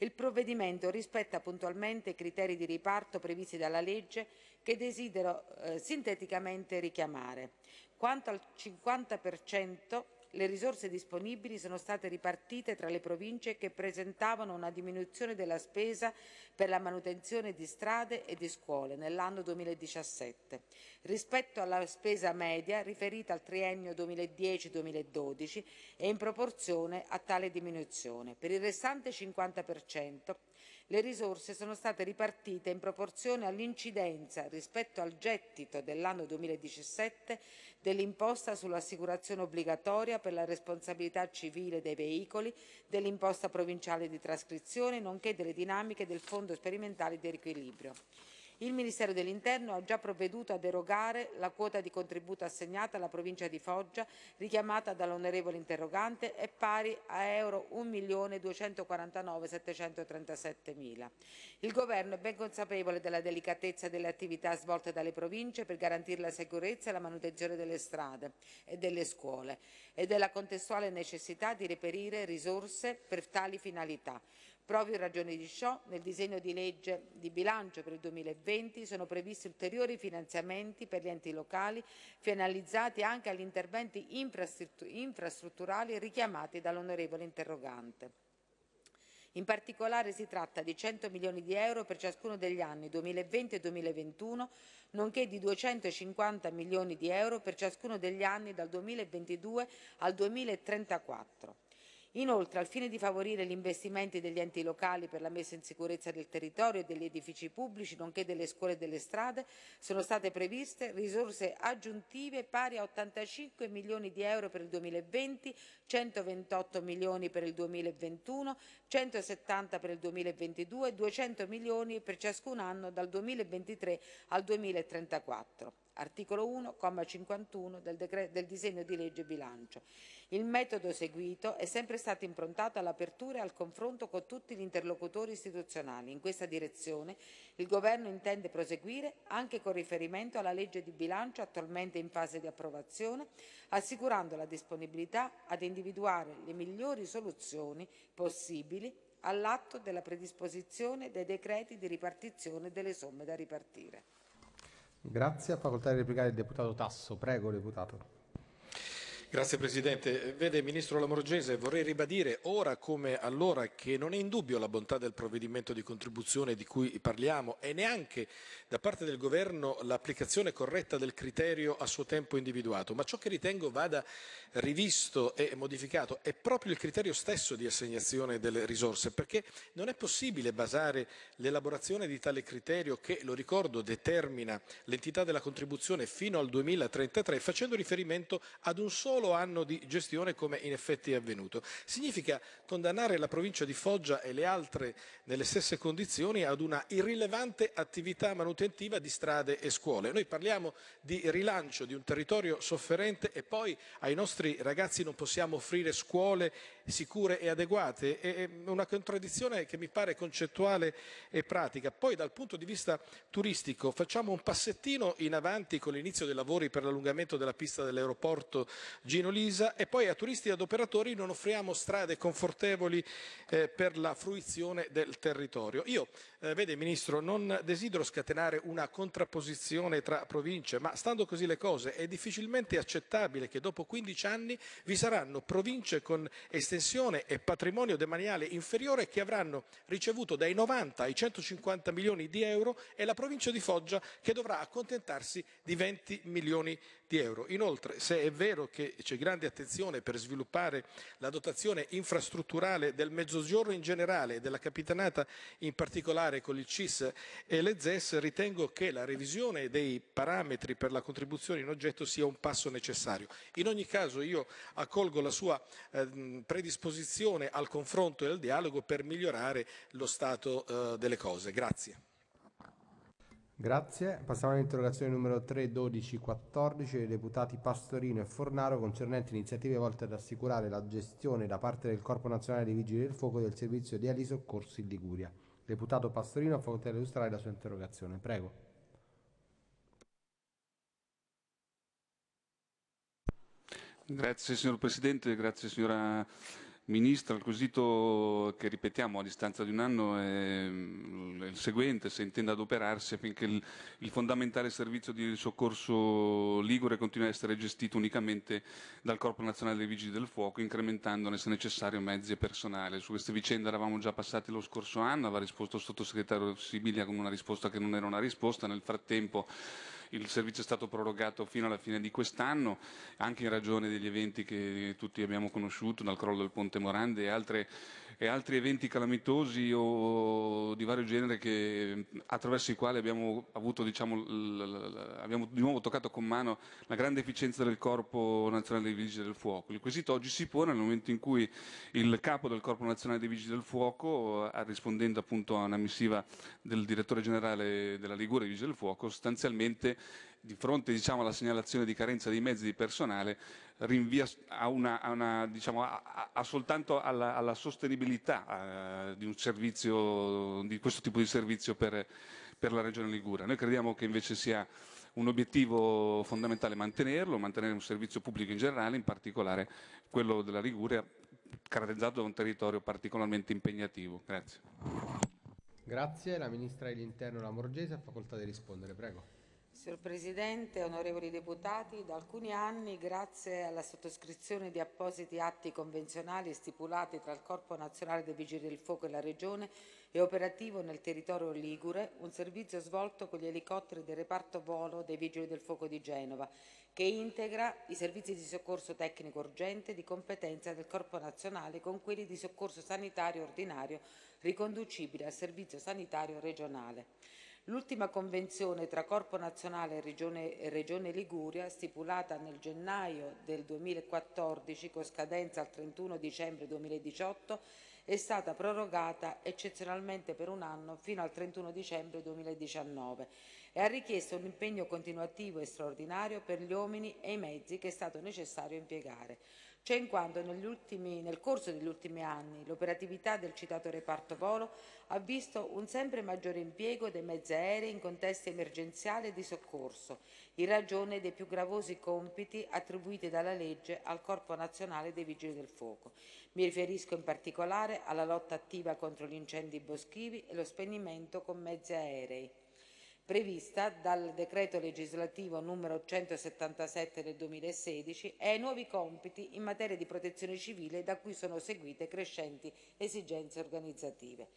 il provvedimento rispetta puntualmente i criteri di riparto previsti dalla legge che desidero eh, sinteticamente richiamare. Quanto al 50% le risorse disponibili sono state ripartite tra le province che presentavano una diminuzione della spesa per la manutenzione di strade e di scuole nell'anno 2017 rispetto alla spesa media riferita al triennio 2010-2012 e in proporzione a tale diminuzione. Per il restante 50% le risorse sono state ripartite in proporzione all'incidenza rispetto al gettito dell'anno 2017 dell'imposta sull'assicurazione obbligatoria per la responsabilità civile dei veicoli, dell'imposta provinciale di trascrizione, nonché delle dinamiche del Fondo sperimentale di riequilibrio. Il Ministero dell'Interno ha già provveduto a derogare la quota di contributo assegnata alla provincia di Foggia, richiamata dall'onorevole interrogante, è pari a euro 1.249.737.000. Il Governo è ben consapevole della delicatezza delle attività svolte dalle province per garantire la sicurezza e la manutenzione delle strade e delle scuole e della contestuale necessità di reperire risorse per tali finalità. Proprio in ragione di ciò, nel disegno di legge di bilancio per il 2020 sono previsti ulteriori finanziamenti per gli enti locali finalizzati anche agli interventi infrastrutturali richiamati dall'onorevole interrogante. In particolare si tratta di 100 milioni di euro per ciascuno degli anni 2020 e 2021, nonché di 250 milioni di euro per ciascuno degli anni dal 2022 al 2034. Inoltre, al fine di favorire gli investimenti degli enti locali per la messa in sicurezza del territorio e degli edifici pubblici, nonché delle scuole e delle strade, sono state previste risorse aggiuntive pari a 85 milioni di euro per il 2020, 128 milioni per il 2021, 170 per il 2022 e 200 milioni per ciascun anno dal 2023 al 2034 articolo 1, comma 51 del, del disegno di legge bilancio. Il metodo seguito è sempre stato improntato all'apertura e al confronto con tutti gli interlocutori istituzionali. In questa direzione il Governo intende proseguire anche con riferimento alla legge di bilancio attualmente in fase di approvazione, assicurando la disponibilità ad individuare le migliori soluzioni possibili all'atto della predisposizione dei decreti di ripartizione delle somme da ripartire. Grazie. A facoltà di replicare il deputato Tasso. Prego, deputato. Grazie Presidente. Vede Ministro Lamorgese, vorrei ribadire ora come allora che non è in dubbio la bontà del provvedimento di contribuzione di cui parliamo e neanche da parte del Governo l'applicazione corretta del criterio a suo tempo individuato, ma ciò che ritengo vada rivisto e modificato è proprio il criterio stesso di assegnazione delle risorse, perché non è possibile basare l'elaborazione di tale criterio che, lo ricordo, determina l'entità della contribuzione fino al 2033 facendo riferimento ad un solo solo anno di gestione come in effetti è avvenuto. Significa condannare la provincia di Foggia e le altre nelle stesse condizioni ad una irrilevante attività manutentiva di strade e scuole. Noi parliamo di rilancio di un territorio sofferente e poi ai nostri ragazzi non possiamo offrire scuole sicure e adeguate. È una contraddizione che mi pare concettuale e pratica. Poi dal punto di vista turistico facciamo un passettino in avanti con l'inizio dei lavori per l'allungamento della pista dell'aeroporto Gino Lisa e poi a turisti ed operatori non offriamo strade confortevoli eh, per la fruizione del territorio. Io, eh, vede Ministro, non desidero scatenare una contrapposizione tra province, ma stando così le cose è difficilmente accettabile che dopo 15 anni vi saranno province con estensione tensione e patrimonio demaniale inferiore che avranno ricevuto dai 90 ai 150 milioni di euro e la provincia di Foggia che dovrà accontentarsi di 20 milioni di euro di euro. Inoltre, se è vero che c'è grande attenzione per sviluppare la dotazione infrastrutturale del Mezzogiorno in generale e della Capitanata in particolare con il CIS e le ZES, ritengo che la revisione dei parametri per la contribuzione in oggetto sia un passo necessario. In ogni caso io accolgo la sua ehm, predisposizione al confronto e al dialogo per migliorare lo stato eh, delle cose. Grazie. Grazie. Passiamo all'interrogazione numero 3, 12, 14 dei deputati Pastorino e Fornaro concernenti iniziative volte ad assicurare la gestione da parte del Corpo Nazionale dei Vigili del Fuoco del servizio di Ali Soccorso in Liguria. Deputato Pastorino, a facoltà di illustrare la sua interrogazione. Prego. Grazie signor Presidente, grazie signora Ministra, il quesito che ripetiamo a distanza di un anno mm, è il seguente, se intende adoperarsi affinché il, il, fondamentale servizio di soccorso Ligure continui a essere gestito unicamente dal Corpo Nazionale dei Vigili del Fuoco, incrementandone se necessario mezzi e personale. Su queste vicende eravamo già passati lo scorso anno, aveva risposto il sottosegretario Sibilia con una risposta che non era una risposta, nel frattempo il servizio è stato prorogato fino alla fine di quest'anno, anche in ragione degli eventi che tutti abbiamo conosciuto, dal crollo del Ponte Morande e altre e altri eventi calamitosi o di vario genere che, attraverso i quali abbiamo, avuto, diciamo, abbiamo di nuovo toccato con mano la grande efficienza del Corpo Nazionale dei Vigili del Fuoco. Il quesito oggi si pone nel momento in cui il capo del Corpo Nazionale dei Vigili del Fuoco, rispondendo appunto a una missiva del direttore generale della Liguria dei Vigili del Fuoco, sostanzialmente di fronte diciamo, alla segnalazione di carenza di mezzi di personale rinvia a una, a una, diciamo, a, a soltanto alla, alla sostenibilità eh, di, servizio, di, questo tipo di servizio per, per la Regione Ligura. Noi crediamo che invece sia un obiettivo fondamentale mantenerlo, mantenere un servizio pubblico in generale, in particolare quello della Liguria, caratterizzato da un territorio particolarmente impegnativo. Grazie. Grazie, la Ministra dell'Interno Lamorgese ha facoltà di rispondere, prego. Signor Presidente, onorevoli deputati, da alcuni anni, grazie alla sottoscrizione di appositi atti convenzionali stipulati tra il Corpo Nazionale dei Vigili del Fuoco e la Regione, è operativo nel territorio Ligure un servizio svolto con gli elicotteri del reparto volo dei Vigili del Fuoco di Genova, che integra i servizi di soccorso tecnico urgente di competenza del Corpo Nazionale con quelli di soccorso sanitario ordinario riconducibili al servizio sanitario regionale. L'ultima convenzione tra Corpo Nazionale e Regione, Regione, Liguria, stipulata nel gennaio del 2014 con scadenza al 31 dicembre 2018, è stata prorogata eccezionalmente per un anno fino al 31 dicembre 2019 e ha richiesto un impegno continuativo e straordinario per gli uomini e i mezzi che è stato necessario impiegare. C'è cioè, in quanto ultimi, nel corso degli ultimi anni l'operatività del citato reparto volo ha visto un sempre maggiore impiego dei mezzi aerei in contesti emergenziali e di soccorso, in ragione dei più gravosi compiti attribuiti dalla legge al Corpo Nazionale dei Vigili del Fuoco. Mi riferisco in particolare alla lotta attiva contro gli incendi boschivi e lo spegnimento con mezzi aerei prevista dal decreto legislativo n. 177 del 2016 e ai nuovi compiti in materia di protezione civile da cui sono seguite crescenti esigenze organizzative.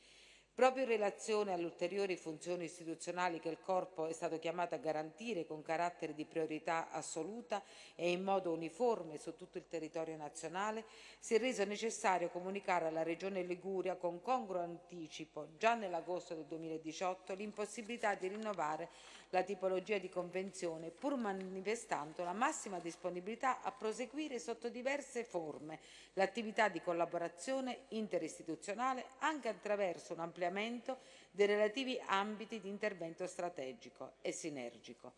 Proprio in relazione alle ulteriori funzioni istituzionali che il Corpo è stato chiamato a garantire con carattere di priorità assoluta e in modo uniforme su tutto il territorio nazionale, si è reso necessario comunicare alla Regione Liguria con congruo anticipo, già nell'agosto del 2018, l'impossibilità di rinnovare la tipologia di convenzione, pur manifestando la massima disponibilità a proseguire sotto diverse forme l'attività di collaborazione interistituzionale anche attraverso un ampliamento dei relativi ambiti di intervento strategico e sinergico.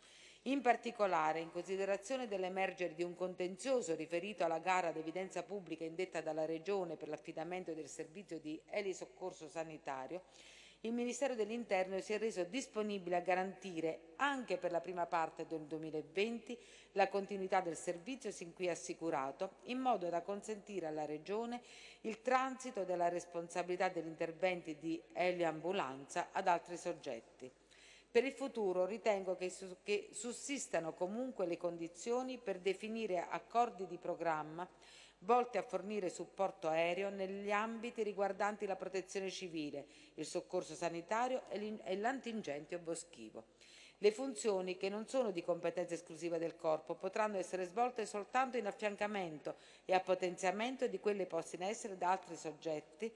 In particolare, in considerazione dell'emergere di un contenzioso riferito alla gara d'evidenza pubblica indetta dalla Regione per l'affidamento del servizio di elisoccorso sanitario, il Ministero dell'Interno si è reso disponibile a garantire, anche per la prima parte del 2020, la continuità del servizio sin qui assicurato, in modo da consentire alla Regione il transito della responsabilità degli interventi di eliambulanza ad altri soggetti. Per il futuro ritengo che, sussistano comunque le condizioni per definire accordi di programma volte a fornire supporto aereo negli ambiti riguardanti la protezione civile, il soccorso sanitario e l'antingendio boschivo. Le funzioni che non sono di competenza esclusiva del Corpo potranno essere svolte soltanto in affiancamento e a potenziamento di quelle poste in essere da altri soggetti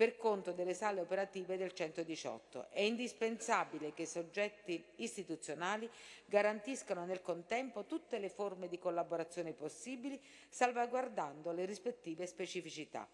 per conto delle sale operative del 118. È indispensabile che i soggetti istituzionali garantiscano nel contempo tutte le forme di collaborazione possibili, salvaguardando le rispettive specificità.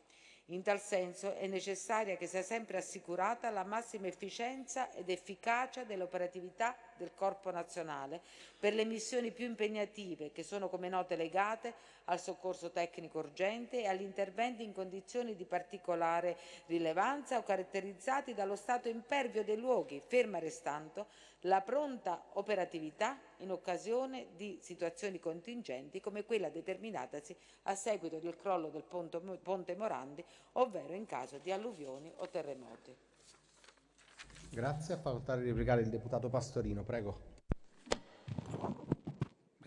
In tal senso è necessaria che sia sempre assicurata la massima efficienza ed efficacia dell'operatività del Corpo nazionale per le missioni più impegnative che sono come note legate al soccorso tecnico urgente e agli interventi in condizioni di particolare rilevanza o caratterizzati dallo stato impervio dei luoghi, ferma restando la pronta operatività in occasione di situazioni contingenti come quella determinatasi a seguito del crollo del Ponte Morandi, ovvero in caso di alluvioni o terremoti. Grazie. A facoltà di replicare il deputato Pastorino, prego.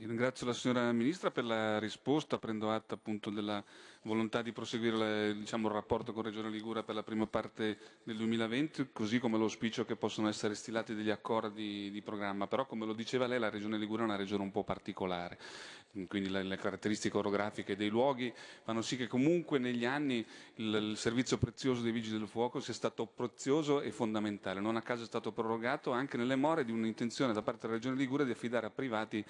Ringrazio la signora Ministra per la risposta, prendo atto appunto della volontà di proseguire diciamo, il rapporto con Regione Ligura per la prima parte del 2020, così come l'auspicio che possano essere stilati degli accordi di programma. Però come lo diceva lei la Regione Ligura è una regione un po' particolare, quindi le, le caratteristiche orografiche dei luoghi fanno sì che comunque negli anni il, il servizio prezioso dei Vigili del Fuoco sia stato prezioso e fondamentale. Non a caso è stato prorogato anche nelle more di un'intenzione da parte della Regione Ligura di affidare a privati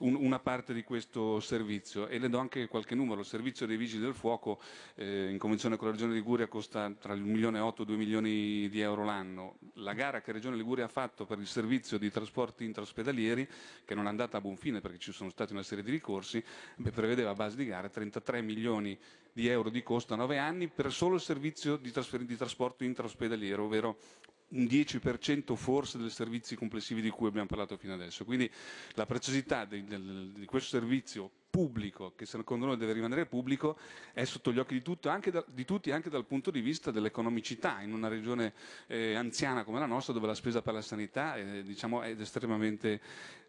un, una parte di questo servizio e le do anche qualche numero. Il servizio dei vigili del fuoco eh, in convenzione con la Regione Liguria costa tra il 1 milione e 8 e 2 milioni di euro l'anno. La gara che la Regione Liguria ha fatto per il servizio di trasporti intraospedalieri, che non è andata a buon fine perché ci sono stati una serie di ricorsi, beh, prevedeva a base di gara 33 milioni di euro di costo a 9 anni per solo il servizio di, di trasporto intraospedaliero, ovvero un 10% forse dei servizi complessivi di cui abbiamo parlato fino adesso. Quindi la preziosità di, di questo servizio pubblico, che secondo noi deve rimanere pubblico, è sotto gli occhi di, tutto, anche da, di tutti, anche dal punto di vista dell'economicità, in una regione eh, anziana come la nostra, dove la spesa per la sanità eh, diciamo, è estremamente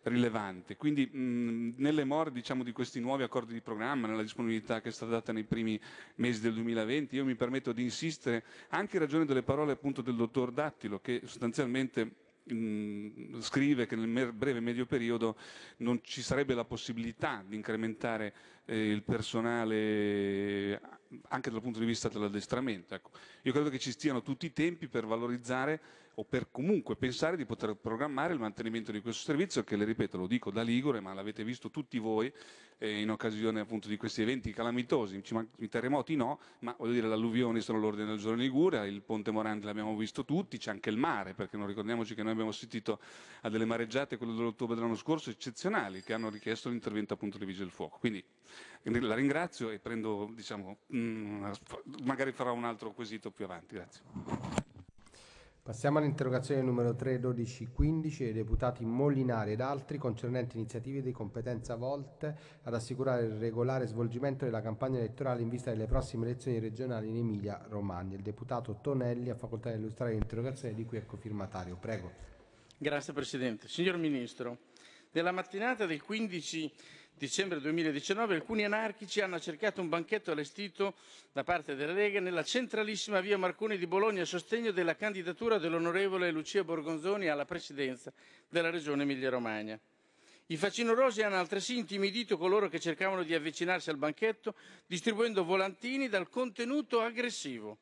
rilevante. Quindi mh, nelle more diciamo, di questi nuovi accordi di programma, nella disponibilità che è stata data nei primi mesi del 2020, io mi permetto di insistere, anche in ragione delle parole appunto del dottor Dattilo, che sostanzialmente Mm, scrive che nel breve medio periodo non ci sarebbe la possibilità di incrementare eh, il personale anche dal punto di vista dell'addestramento. Ecco. Io credo che ci stiano tutti i tempi per valorizzare o per comunque pensare di poter programmare il mantenimento di questo servizio che, le ripeto, lo dico da Ligure, ma l'avete visto tutti voi eh, in occasione appunto di questi eventi calamitosi, i terremoti no, ma voglio dire l'alluvione sono l'ordine del giorno in Liguria, il ponte Morandi l'abbiamo visto tutti, c'è anche il mare, perché non ricordiamoci che noi abbiamo assistito a delle mareggiate, quelle dell'ottobre dell'anno scorso, eccezionali, che hanno richiesto l'intervento appunto dei Vigili del Fuoco. Quindi la ringrazio e prendo, diciamo, mh, mm, magari farò un altro quesito più avanti. Grazie. Passiamo all'interrogazione numero 31215 dei deputati Molinari ed altri concernenti iniziative di competenza volte ad assicurare il regolare svolgimento della campagna elettorale in vista delle prossime elezioni regionali in Emilia-Romagna. Il deputato Tonelli ha facoltà di illustrare l'interrogazione di cui è cofirmatario. Prego. Grazie Presidente. Signor Ministro, nella mattinata del 15 dicembre 2019 alcuni anarchici hanno cercato un banchetto allestito da parte della Lega nella centralissima via Marconi di Bologna a sostegno della candidatura dell'onorevole Lucia Borgonzoni alla presidenza della regione Emilia-Romagna. I facinorosi hanno altresì intimidito coloro che cercavano di avvicinarsi al banchetto distribuendo volantini dal contenuto aggressivo.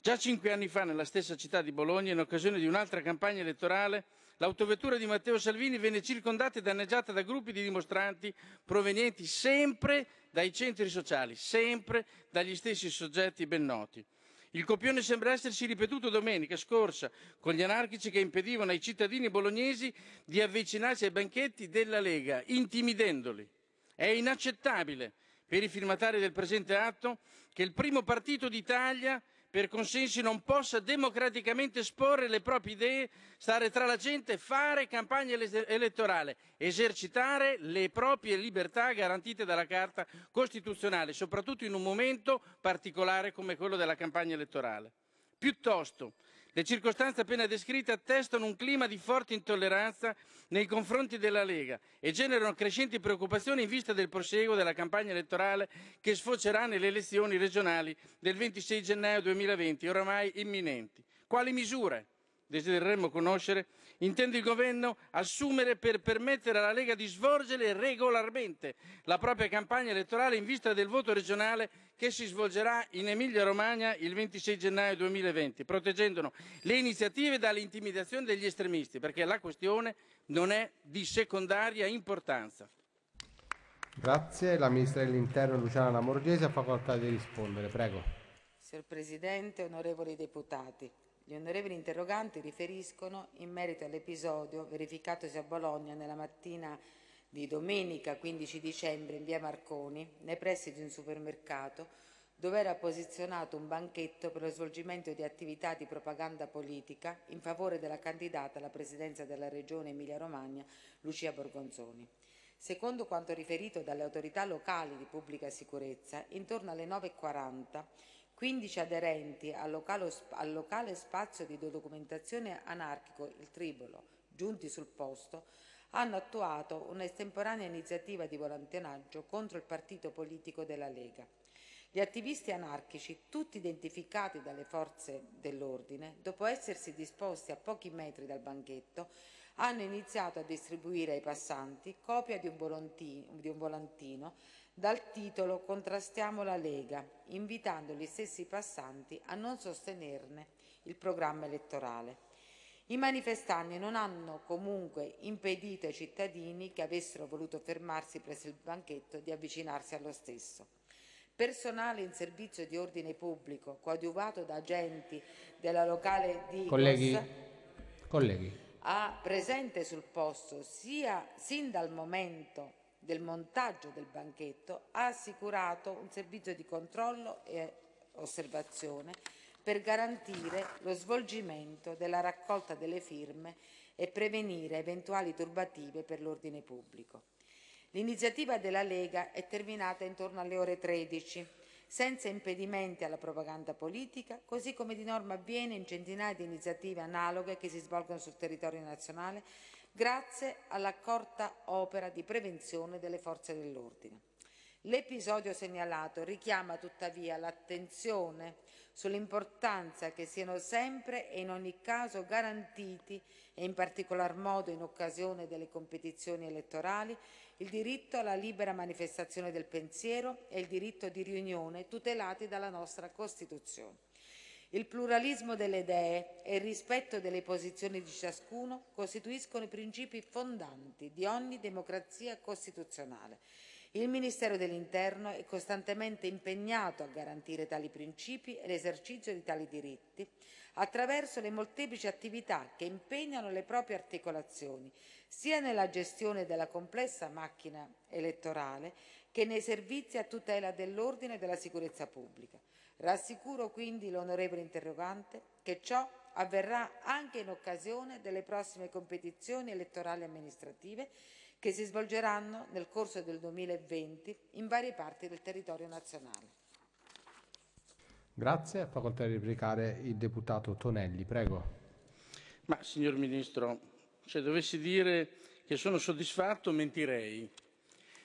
Già cinque anni fa, nella stessa città di Bologna, in occasione di un'altra campagna elettorale, l'autovettura di Matteo Salvini venne circondata e danneggiata da gruppi di dimostranti provenienti sempre dai centri sociali, sempre dagli stessi soggetti ben noti. Il copione sembra essersi ripetuto domenica scorsa con gli anarchici che impedivano ai cittadini bolognesi di avvicinarsi ai banchetti della Lega, intimidendoli. È inaccettabile per i firmatari del presente atto che il primo partito d'Italia per consensi non possa democraticamente esporre le proprie idee, stare tra la gente, fare campagna elettorale, esercitare le proprie libertà garantite dalla Carta Costituzionale, soprattutto in un momento particolare come quello della campagna elettorale. Piuttosto, le circostanze appena descritte attestano un clima di forte intolleranza nei confronti della Lega e generano crescenti preoccupazioni in vista del proseguo della campagna elettorale che sfocerà nelle elezioni regionali del 26 gennaio 2020, oramai imminenti. Quali misure desidereremmo conoscere intende il governo assumere per permettere alla Lega di svolgere regolarmente la propria campagna elettorale in vista del voto regionale che si svolgerà in Emilia-Romagna il 26 gennaio 2020, proteggendone le iniziative dall'intimidazione degli estremisti, perché la questione non è di secondaria importanza. Grazie. La Ministra dell'Interno Luciana Lamorgese ha facoltà di rispondere. Prego. Signor Presidente, onorevoli deputati, gli onorevoli interroganti riferiscono in merito all'episodio verificatosi a Bologna nella mattina di domenica 15 dicembre in via Marconi, nei pressi di un supermercato, dove era posizionato un banchetto per lo svolgimento di attività di propaganda politica in favore della candidata alla presidenza della Regione Emilia-Romagna, Lucia Borgonzoni. Secondo quanto riferito dalle autorità locali di pubblica sicurezza, intorno alle 9.40 15 aderenti al locale, al locale spazio di documentazione anarchico Il Tribolo, giunti sul posto, hanno attuato un'estemporanea iniziativa di volantinaggio contro il partito politico della Lega. Gli attivisti anarchici, tutti identificati dalle forze dell'ordine, dopo essersi disposti a pochi metri dal banchetto, hanno iniziato a distribuire ai passanti copia di un volantino, di un volantino dal titolo Contrastiamo la Lega, invitando gli stessi passanti a non sostenerne il programma elettorale. I manifestanti non hanno comunque impedito ai cittadini che avessero voluto fermarsi presso il banchetto di avvicinarsi allo stesso. Personale in servizio di ordine pubblico, coadiuvato da agenti della locale di colleghi, colleghi. ha presente sul posto sia sin dal momento del montaggio del banchetto ha assicurato un servizio di controllo e osservazione per garantire lo svolgimento della raccolta delle firme e prevenire eventuali turbative per l'ordine pubblico. L'iniziativa della Lega è terminata intorno alle ore 13, senza impedimenti alla propaganda politica, così come di norma avviene in centinaia di iniziative analoghe che si svolgono sul territorio nazionale grazie alla corta opera di prevenzione delle forze dell'ordine. L'episodio segnalato richiama tuttavia l'attenzione sull'importanza che siano sempre e in ogni caso garantiti, e in particolar modo in occasione delle competizioni elettorali, il diritto alla libera manifestazione del pensiero e il diritto di riunione tutelati dalla nostra Costituzione. Il pluralismo delle idee e il rispetto delle posizioni di ciascuno costituiscono i principi fondanti di ogni democrazia costituzionale. Il Ministero dell'Interno è costantemente impegnato a garantire tali principi e l'esercizio di tali diritti attraverso le molteplici attività che impegnano le proprie articolazioni, sia nella gestione della complessa macchina elettorale che nei servizi a tutela dell'ordine e della sicurezza pubblica. Rassicuro quindi l'onorevole interrogante che ciò avverrà anche in occasione delle prossime competizioni elettorali amministrative che si svolgeranno nel corso del 2020 in varie parti del territorio nazionale. Grazie. Facoltà di replicare il deputato Tonelli, prego. Ma signor Ministro, se dovessi dire che sono soddisfatto mentirei.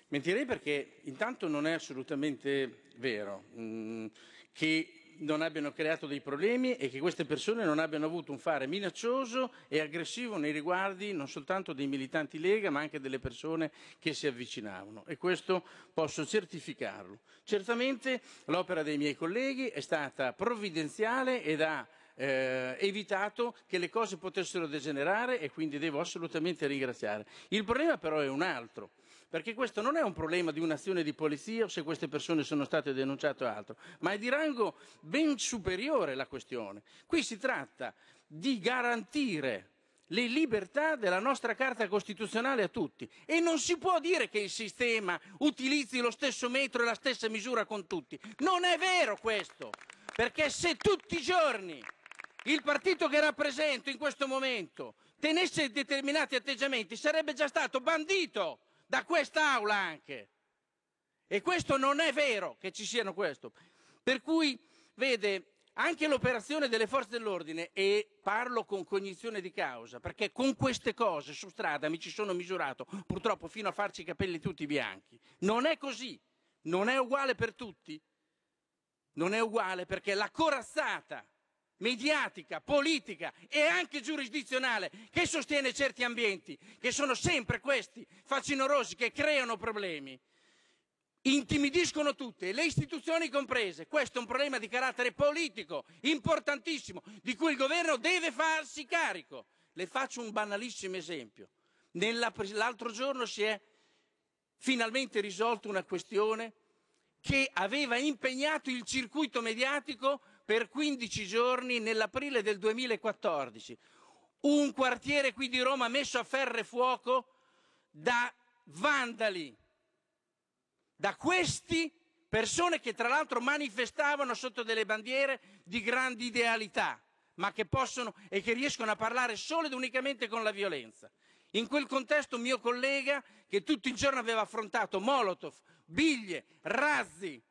Mentirei perché intanto non è assolutamente vero. Mm, che non abbiano creato dei problemi e che queste persone non abbiano avuto un fare minaccioso e aggressivo nei riguardi non soltanto dei militanti Lega ma anche delle persone che si avvicinavano e questo posso certificarlo. Certamente l'opera dei miei colleghi è stata provvidenziale ed ha eh, evitato che le cose potessero degenerare e quindi devo assolutamente ringraziare. Il problema però è un altro perché questo non è un problema di un'azione di polizia o se queste persone sono state denunciate o altro, ma è di rango ben superiore la questione. Qui si tratta di garantire le libertà della nostra Carta Costituzionale a tutti e non si può dire che il sistema utilizzi lo stesso metro e la stessa misura con tutti. Non è vero questo, perché se tutti i giorni il partito che rappresento in questo momento tenesse determinati atteggiamenti sarebbe già stato bandito da quest'Aula anche. E questo non è vero che ci siano questo. Per cui, vede, anche l'operazione delle forze dell'ordine, e parlo con cognizione di causa, perché con queste cose su strada mi ci sono misurato, purtroppo fino a farci i capelli tutti bianchi. Non è così, non è uguale per tutti, non è uguale perché la corazzata mediatica, politica e anche giurisdizionale che sostiene certi ambienti, che sono sempre questi facinorosi che creano problemi, intimidiscono tutte, le istituzioni comprese. Questo è un problema di carattere politico importantissimo, di cui il governo deve farsi carico. Le faccio un banalissimo esempio. L'altro giorno si è finalmente risolta una questione che aveva impegnato il circuito mediatico per 15 giorni nell'aprile del 2014 un quartiere qui di Roma messo a ferro e fuoco da vandali, da questi persone che tra l'altro manifestavano sotto delle bandiere di grandi idealità, ma che possono e che riescono a parlare solo ed unicamente con la violenza. In quel contesto un mio collega, che tutto il giorno aveva affrontato Molotov, biglie, razzi,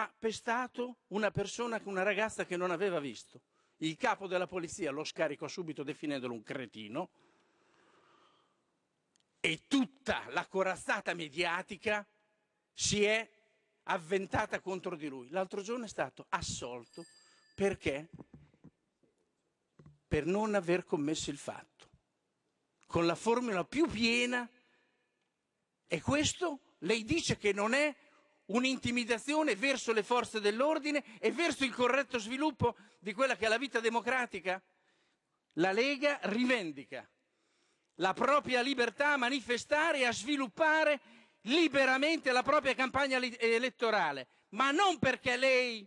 ha pestato una persona, una ragazza che non aveva visto. Il capo della polizia lo scaricò subito definendolo un cretino e tutta la corazzata mediatica si è avventata contro di lui. L'altro giorno è stato assolto perché? Per non aver commesso il fatto. Con la formula più piena e questo lei dice che non è un'intimidazione verso le forze dell'ordine e verso il corretto sviluppo di quella che è la vita democratica? La Lega rivendica la propria libertà a manifestare e a sviluppare liberamente la propria campagna elettorale, ma non perché lei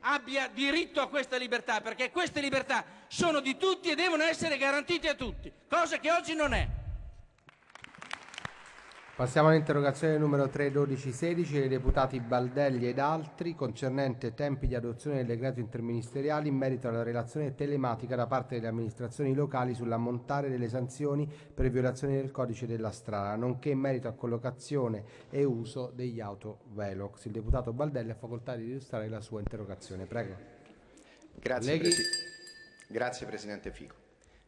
abbia diritto a questa libertà, perché queste libertà sono di tutti e devono essere garantite a tutti, cosa che oggi non è. Passiamo all'interrogazione numero 31216 dei deputati Baldelli ed altri concernente tempi di adozione del decreto interministeriale in merito alla relazione telematica da parte delle amministrazioni locali sull'ammontare delle sanzioni per violazione del codice della strada, nonché in merito a collocazione e uso degli auto velox. Il deputato Baldelli ha facoltà di illustrare la sua interrogazione. Prego. Grazie, Presi Grazie Presidente Fico.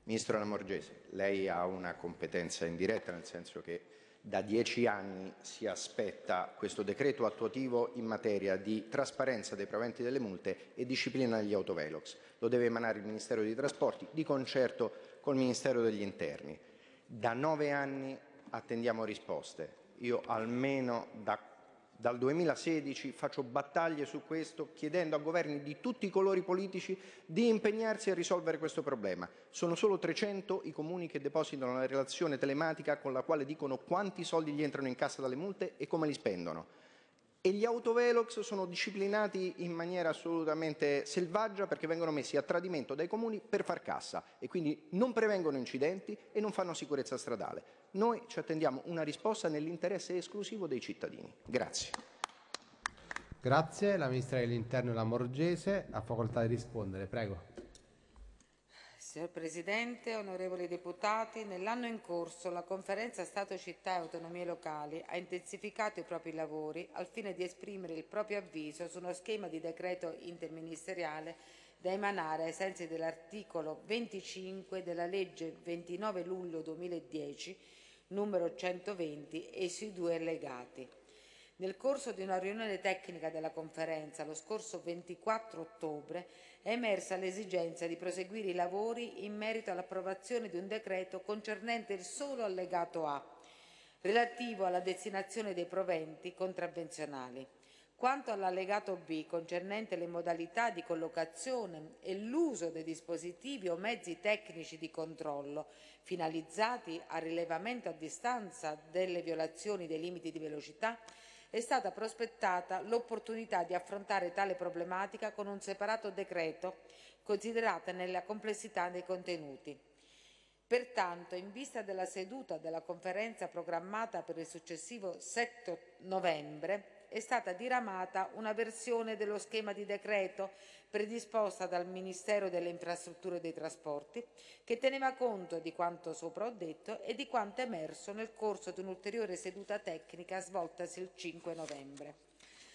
Ministro Lamorgese, lei ha una competenza indiretta nel senso che da dieci anni si aspetta questo decreto attuativo in materia di trasparenza dei proventi delle multe e disciplina degli autovelox. Lo deve emanare il Ministero dei Trasporti di concerto col Ministero degli Interni. Da nove anni attendiamo risposte. Io almeno da dal 2016 faccio battaglie su questo, chiedendo a governi di tutti i colori politici di impegnarsi a risolvere questo problema. Sono solo 300 i comuni che depositano la relazione telematica con la quale dicono quanti soldi gli entrano in cassa dalle multe e come li spendono e gli autovelox sono disciplinati in maniera assolutamente selvaggia perché vengono messi a tradimento dai comuni per far cassa e quindi non prevengono incidenti e non fanno sicurezza stradale. Noi ci attendiamo una risposta nell'interesse esclusivo dei cittadini. Grazie. Grazie, la Ministra dell'Interno la Morgese ha facoltà di rispondere, prego. Signor Presidente, onorevoli deputati, nell'anno in corso la Conferenza Stato-Città e Autonomie Locali ha intensificato i propri lavori al fine di esprimere il proprio avviso su uno schema di decreto interministeriale da emanare ai sensi dell'articolo 25 della legge 29 luglio 2010 numero 120 e sui due legati. Nel corso di una riunione tecnica della conferenza lo scorso 24 ottobre è emersa l'esigenza di proseguire i lavori in merito all'approvazione di un decreto concernente il solo allegato A, relativo alla destinazione dei proventi contravvenzionali. Quanto all'allegato B, concernente le modalità di collocazione e l'uso dei dispositivi o mezzi tecnici di controllo finalizzati al rilevamento a distanza delle violazioni dei limiti di velocità, è stata prospettata l'opportunità di affrontare tale problematica con un separato decreto, considerata nella complessità dei contenuti. Pertanto, in vista della seduta della conferenza programmata per il successivo 7 novembre, è stata diramata una versione dello schema di decreto predisposta dal Ministero delle Infrastrutture e dei Trasporti che teneva conto di quanto sopra ho detto e di quanto emerso nel corso di un'ulteriore seduta tecnica svoltasi il 5 novembre.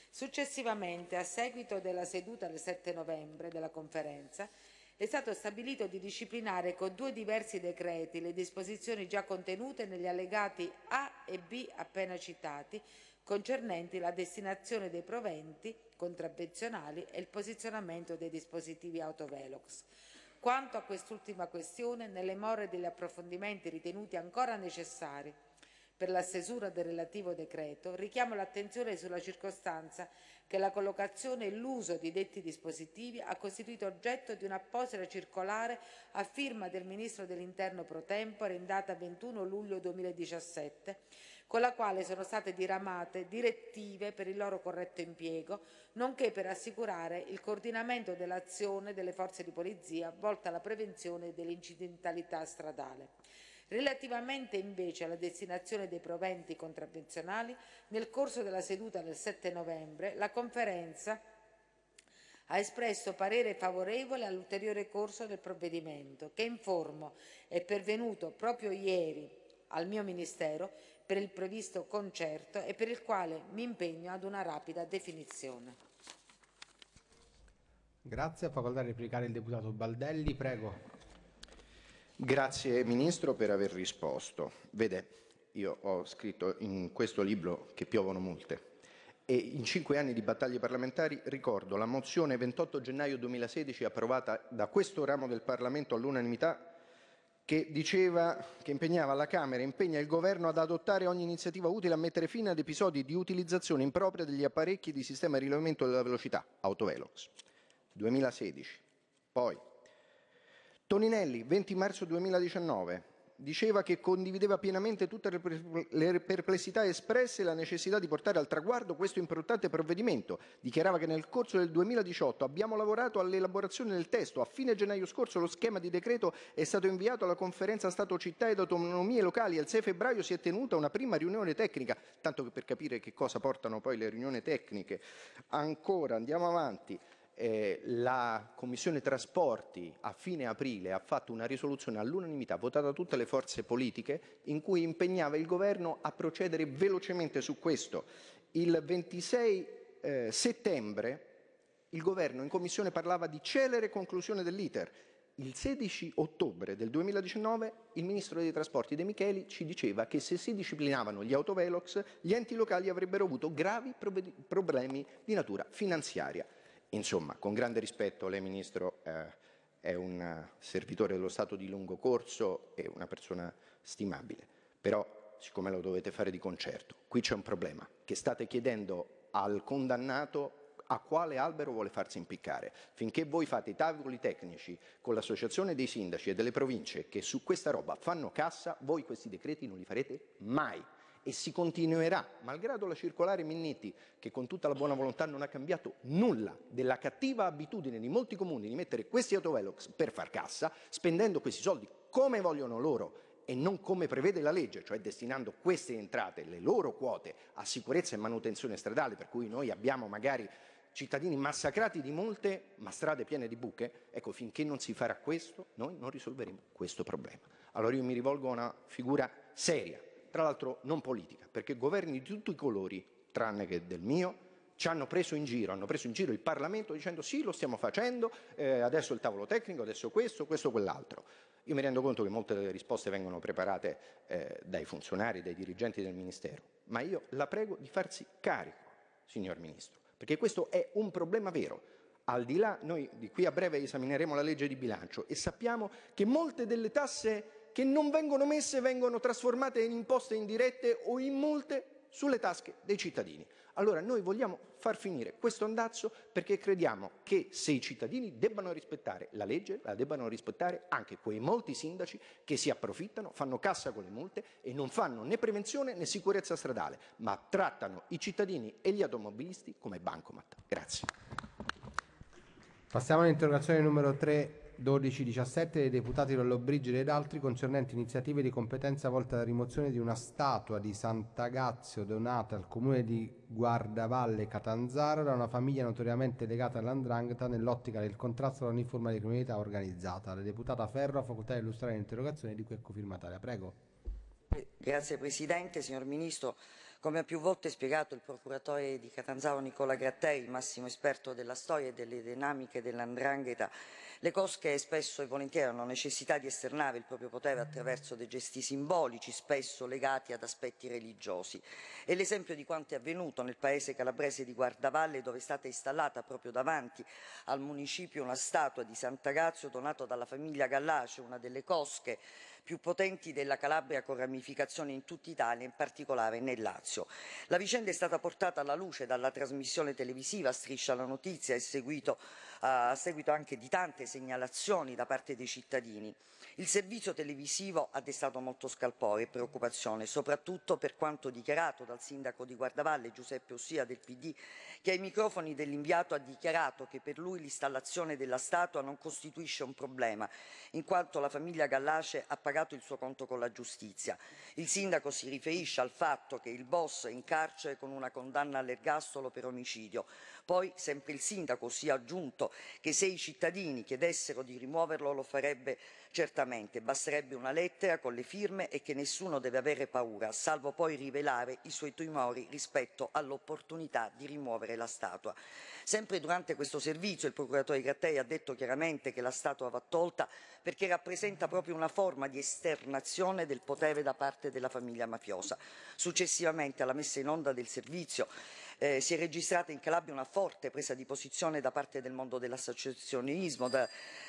Successivamente, a seguito della seduta del 7 novembre della conferenza, è stato stabilito di disciplinare con due diversi decreti le disposizioni già contenute negli allegati A e B appena citati concernenti la destinazione dei proventi contravvenzionali e il posizionamento dei dispositivi autovelox. Quanto a quest'ultima questione, nelle more degli approfondimenti ritenuti ancora necessari per la stesura del relativo decreto, richiamo l'attenzione sulla circostanza che la collocazione e l'uso di detti dispositivi ha costituito oggetto di un'apposita circolare a firma del Ministro dell'Interno pro tempore in data 21 luglio 2017 con la quale sono state diramate direttive per il loro corretto impiego, nonché per assicurare il coordinamento dell'azione delle forze di polizia volta alla prevenzione dell'incidentalità stradale. Relativamente invece alla destinazione dei proventi contravvenzionali, nel corso della seduta del 7 novembre la conferenza ha espresso parere favorevole all'ulteriore corso del provvedimento, che informo è pervenuto proprio ieri al mio Ministero per il previsto concerto e per il quale mi impegno ad una rapida definizione. Grazie, a facoltà replicare il deputato Baldelli, prego. Grazie Ministro per aver risposto. Vede, io ho scritto in questo libro che piovono multe e in cinque anni di battaglie parlamentari ricordo la mozione 28 gennaio 2016 approvata da questo ramo del Parlamento all'unanimità che diceva che impegnava la Camera impegna il governo ad adottare ogni iniziativa utile a mettere fine ad episodi di utilizzazione impropria degli apparecchi di sistema di rilevamento della velocità autovelox 2016. Poi Toninelli 20 marzo 2019 diceva che condivideva pienamente tutte le perplessità espresse e la necessità di portare al traguardo questo importante provvedimento. Dichiarava che nel corso del 2018 abbiamo lavorato all'elaborazione del testo. A fine gennaio scorso lo schema di decreto è stato inviato alla conferenza Stato-Città ed autonomie locali. il 6 febbraio si è tenuta una prima riunione tecnica, tanto per capire che cosa portano poi le riunioni tecniche. Ancora, andiamo avanti eh, la Commissione Trasporti a fine aprile ha fatto una risoluzione all'unanimità votata da tutte le forze politiche in cui impegnava il governo a procedere velocemente su questo. Il 26 eh, settembre il governo in commissione parlava di celere conclusione dell'iter. Il 16 ottobre del 2019 il ministro dei trasporti De Micheli ci diceva che se si disciplinavano gli autovelox gli enti locali avrebbero avuto gravi problemi di natura finanziaria insomma, con grande rispetto, lei Ministro eh, è un servitore dello Stato di lungo corso e una persona stimabile, però siccome lo dovete fare di concerto, qui c'è un problema, che state chiedendo al condannato a quale albero vuole farsi impiccare. Finché voi fate i tavoli tecnici con l'associazione dei sindaci e delle province che su questa roba fanno cassa, voi questi decreti non li farete mai e si continuerà, malgrado la circolare Minniti, che con tutta la buona volontà non ha cambiato nulla della cattiva abitudine di molti comuni di mettere questi autovelox per far cassa, spendendo questi soldi come vogliono loro e non come prevede la legge, cioè destinando queste entrate, le loro quote, a sicurezza e manutenzione stradale, per cui noi abbiamo magari cittadini massacrati di molte, ma strade piene di buche, ecco, finché non si farà questo, noi non risolveremo questo problema. Allora io mi rivolgo a una figura seria, tra l'altro non politica, perché governi di tutti i colori, tranne che del mio, ci hanno preso in giro, hanno preso in giro il Parlamento dicendo sì, lo stiamo facendo, eh, adesso il tavolo tecnico, adesso questo, questo, quell'altro. Io mi rendo conto che molte delle risposte vengono preparate eh, dai funzionari, dai dirigenti del Ministero, ma io la prego di farsi carico, signor Ministro, perché questo è un problema vero. Al di là, noi di qui a breve esamineremo la legge di bilancio e sappiamo che molte delle tasse che non vengono messe vengono trasformate in imposte indirette o in multe sulle tasche dei cittadini. Allora noi vogliamo far finire questo andazzo perché crediamo che se i cittadini debbano rispettare la legge, la debbano rispettare anche quei molti sindaci che si approfittano, fanno cassa con le multe e non fanno né prevenzione né sicurezza stradale, ma trattano i cittadini e gli automobilisti come bancomat. Grazie. Passiamo all'interrogazione numero 3 12-17 dei deputati Lollobrigida ed altri concernenti iniziative di competenza volte alla rimozione di una statua di Sant'Agazio donata al comune di Guardavalle Catanzaro da una famiglia notoriamente legata all'andrangheta nell'ottica del contrasto ad ogni forma di criminalità organizzata. La deputata Ferro ha facoltà di illustrare l'interrogazione di cui è cofirmataria. Prego. Grazie Presidente, signor Ministro. Come ha più volte spiegato il procuratore di Catanzaro Nicola Gratteri, massimo esperto della storia e delle dinamiche dell'andrangheta le cosche spesso e volentieri hanno necessità di esternare il proprio potere attraverso dei gesti simbolici, spesso legati ad aspetti religiosi. È l'esempio di quanto è avvenuto nel paese calabrese di Guardavalle, dove è stata installata proprio davanti al municipio una statua di Sant'Agazio donata dalla famiglia Gallace, una delle cosche più potenti della Calabria con ramificazioni in tutta Italia, in particolare nel Lazio. La vicenda è stata portata alla luce dalla trasmissione televisiva Striscia la notizia, è seguito a seguito anche di tante segnalazioni da parte dei cittadini. Il servizio televisivo ha destato molto scalpore e preoccupazione, soprattutto per quanto dichiarato dal sindaco di Guardavalle, Giuseppe Ossia del PD, che ai microfoni dell'inviato ha dichiarato che per lui l'installazione della statua non costituisce un problema, in quanto la famiglia Gallace ha pagato il suo conto con la giustizia. Il sindaco si riferisce al fatto che il boss è in carcere con una condanna all'ergastolo per omicidio, poi sempre il sindaco si è aggiunto che se i cittadini chiedessero di rimuoverlo lo farebbe certamente, basterebbe una lettera con le firme e che nessuno deve avere paura, salvo poi rivelare i suoi timori rispetto all'opportunità di rimuovere la statua. Sempre durante questo servizio il procuratore Grattei ha detto chiaramente che la statua va tolta perché rappresenta proprio una forma di esternazione del potere da parte della famiglia mafiosa. Successivamente alla messa in onda del servizio eh, si è registrata in Calabria una forte presa di posizione da parte del mondo dell'associazionismo, dai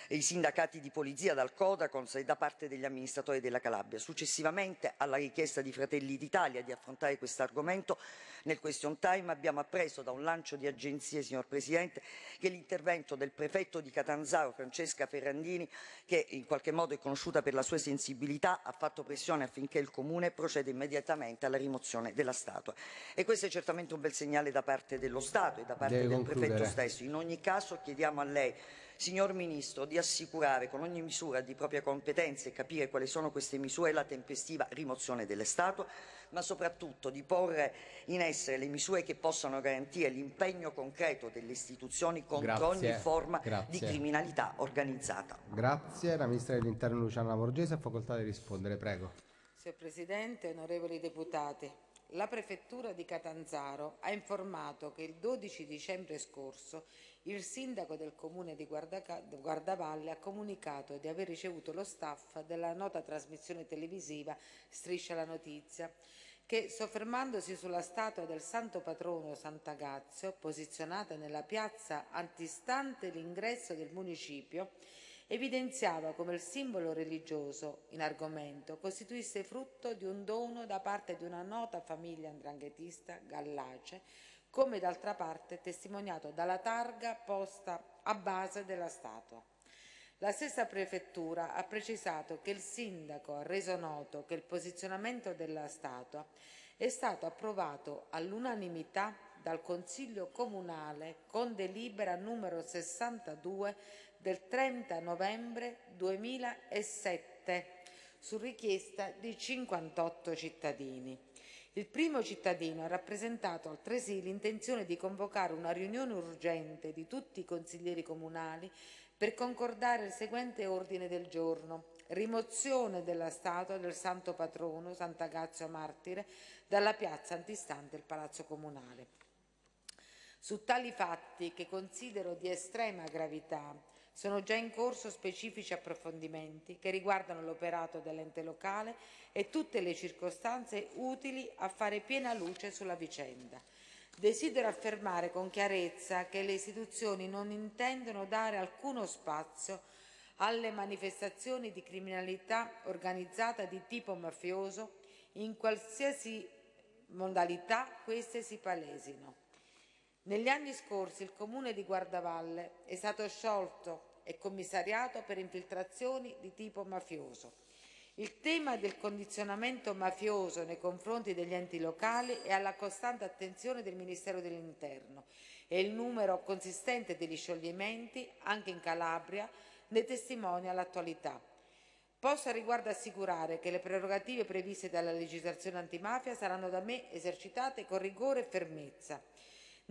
eh, sindacati di polizia, dal Codacons e da parte degli amministratori della Calabria. Successivamente alla richiesta di Fratelli d'Italia di affrontare questo argomento nel question time abbiamo appreso da un lancio di agenzie, signor Presidente, che l'intervento del prefetto di Catanzaro, Francesca Ferrandini, che in qualche modo è conosciuta per la sua sensibilità, ha fatto pressione affinché il Comune proceda immediatamente alla rimozione della statua. E questo è certamente un bel segnale segnale da parte dello Stato e da parte Deve del concludere. prefetto stesso. In ogni caso chiediamo a lei, signor Ministro, di assicurare con ogni misura di propria competenza e capire quali sono queste misure e la tempestiva rimozione delle Stato, ma soprattutto di porre in essere le misure che possano garantire l'impegno concreto delle istituzioni contro Grazie. ogni forma Grazie. di criminalità organizzata. Grazie. La Ministra dell'Interno Luciana Borgese ha facoltà di rispondere. Prego. Signor Presidente, onorevoli deputati, la prefettura di Catanzaro ha informato che il 12 dicembre scorso il sindaco del comune di Guardavalle ha comunicato di aver ricevuto lo staff della nota trasmissione televisiva Striscia la notizia che, soffermandosi sulla statua del santo patrono Sant'Agazio, posizionata nella piazza antistante l'ingresso del municipio, evidenziava come il simbolo religioso in argomento costituisse frutto di un dono da parte di una nota famiglia andranghetista gallace, come d'altra parte testimoniato dalla targa posta a base della statua. La stessa prefettura ha precisato che il sindaco ha reso noto che il posizionamento della statua è stato approvato all'unanimità dal Consiglio Comunale con delibera numero 62 del 30 novembre 2007 su richiesta di 58 cittadini. Il primo cittadino ha rappresentato altresì l'intenzione di convocare una riunione urgente di tutti i consiglieri comunali per concordare il seguente ordine del giorno. Rimozione della statua del santo patrono, Sant'Agazio Martire, dalla piazza antistante il Palazzo Comunale. Su tali fatti, che considero di estrema gravità, sono già in corso specifici approfondimenti che riguardano l'operato dell'ente locale e tutte le circostanze utili a fare piena luce sulla vicenda. Desidero affermare con chiarezza che le istituzioni non intendono dare alcuno spazio alle manifestazioni di criminalità organizzata di tipo mafioso in qualsiasi modalità queste si palesino. Negli anni scorsi il comune di Guardavalle è stato sciolto e commissariato per infiltrazioni di tipo mafioso. Il tema del condizionamento mafioso nei confronti degli enti locali è alla costante attenzione del Ministero dell'Interno e il numero consistente degli scioglimenti, anche in Calabria, ne testimonia l'attualità. Posso a riguardo assicurare che le prerogative previste dalla legislazione antimafia saranno da me esercitate con rigore e fermezza.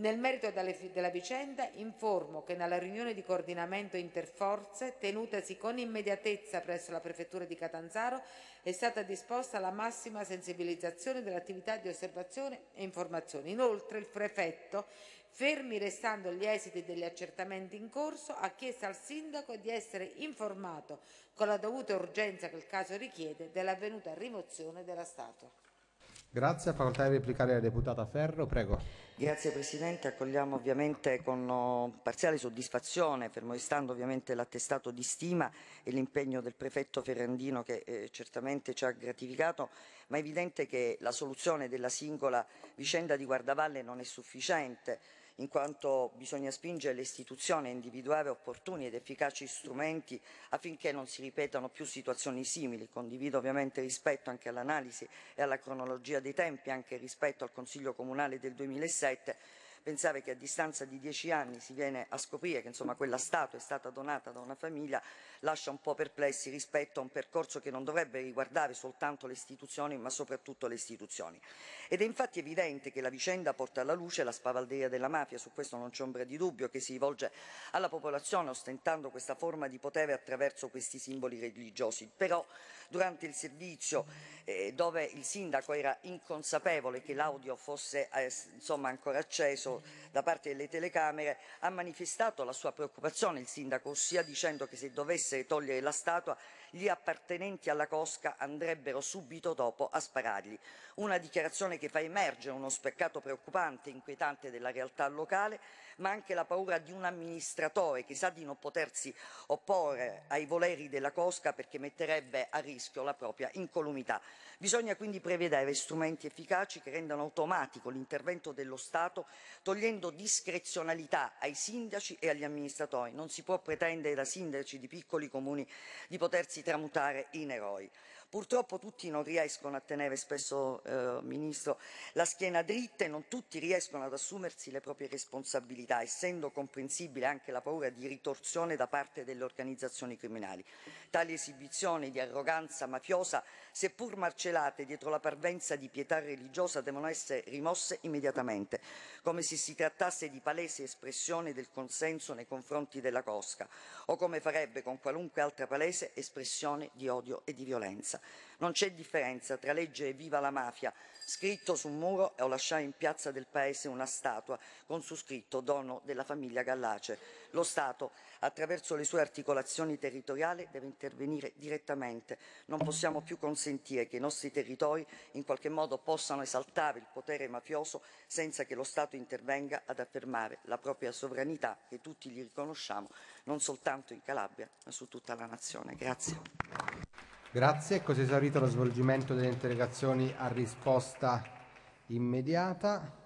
Nel merito della vicenda informo che nella riunione di coordinamento interforze tenutasi con immediatezza presso la Prefettura di Catanzaro è stata disposta la massima sensibilizzazione dell'attività di osservazione e informazione. Inoltre il prefetto Fermi restando gli esiti degli accertamenti in corso, ha chiesto al Sindaco di essere informato con la dovuta urgenza che il caso richiede dell'avvenuta rimozione della statua. Grazie, a facoltà di replicare la deputata Ferro, prego. Grazie Presidente, accogliamo ovviamente con eh, parziale soddisfazione, fermo restando ovviamente l'attestato di stima e l'impegno del Prefetto Ferrandino che eh, certamente ci ha gratificato, ma è evidente che la soluzione della singola vicenda di Guardavalle non è sufficiente in quanto bisogna spingere le istituzioni a individuare opportuni ed efficaci strumenti affinché non si ripetano più situazioni simili. Condivido ovviamente rispetto anche all'analisi e alla cronologia dei tempi, anche rispetto al Consiglio Comunale del 2007, pensare che a distanza di dieci anni si viene a scoprire che insomma, quella Stato è stata donata da una famiglia lascia un po' perplessi rispetto a un percorso che non dovrebbe riguardare soltanto le istituzioni, ma soprattutto le istituzioni. Ed è infatti evidente che la vicenda porta alla luce la spavalderia della mafia, su questo non c'è ombra di dubbio, che si rivolge alla popolazione ostentando questa forma di potere attraverso questi simboli religiosi. Però durante il servizio eh, dove il sindaco era inconsapevole che l'audio fosse eh, insomma, ancora acceso da parte delle telecamere, ha manifestato la sua preoccupazione il sindaco, ossia dicendo che se dovesse togliere la statua gli appartenenti alla cosca andrebbero subito dopo a sparargli. Una dichiarazione che fa emergere uno speccato preoccupante e inquietante della realtà locale ma anche la paura di un amministratore che sa di non potersi opporre ai voleri della cosca perché metterebbe a rischio la propria incolumità. Bisogna quindi prevedere strumenti efficaci che rendano automatico l'intervento dello Stato togliendo discrezionalità ai sindaci e agli amministratori. Non si può pretendere da sindaci di piccoli comuni di potersi tramutare in eroi. Purtroppo tutti non riescono a tenere spesso, eh, Ministro, la schiena dritta e non tutti riescono ad assumersi le proprie responsabilità, essendo comprensibile anche la paura di ritorsione da parte delle organizzazioni criminali. Tali esibizioni di arroganza mafiosa seppur marcelate dietro la parvenza di pietà religiosa, devono essere rimosse immediatamente, come se si trattasse di palese espressione del consenso nei confronti della Cosca, o come farebbe con qualunque altra palese espressione di odio e di violenza. Non c'è differenza tra leggere viva la mafia Scritto su un muro ho lasciato in piazza del paese una statua con su scritto dono della famiglia Gallace. Lo Stato, attraverso le sue articolazioni territoriali, deve intervenire direttamente. Non possiamo più consentire che i nostri territori in qualche modo possano esaltare il potere mafioso senza che lo Stato intervenga ad affermare la propria sovranità che tutti gli riconosciamo, non soltanto in Calabria, ma su tutta la nazione. Grazie. Grazie, così esaurito lo svolgimento delle interrogazioni a risposta immediata.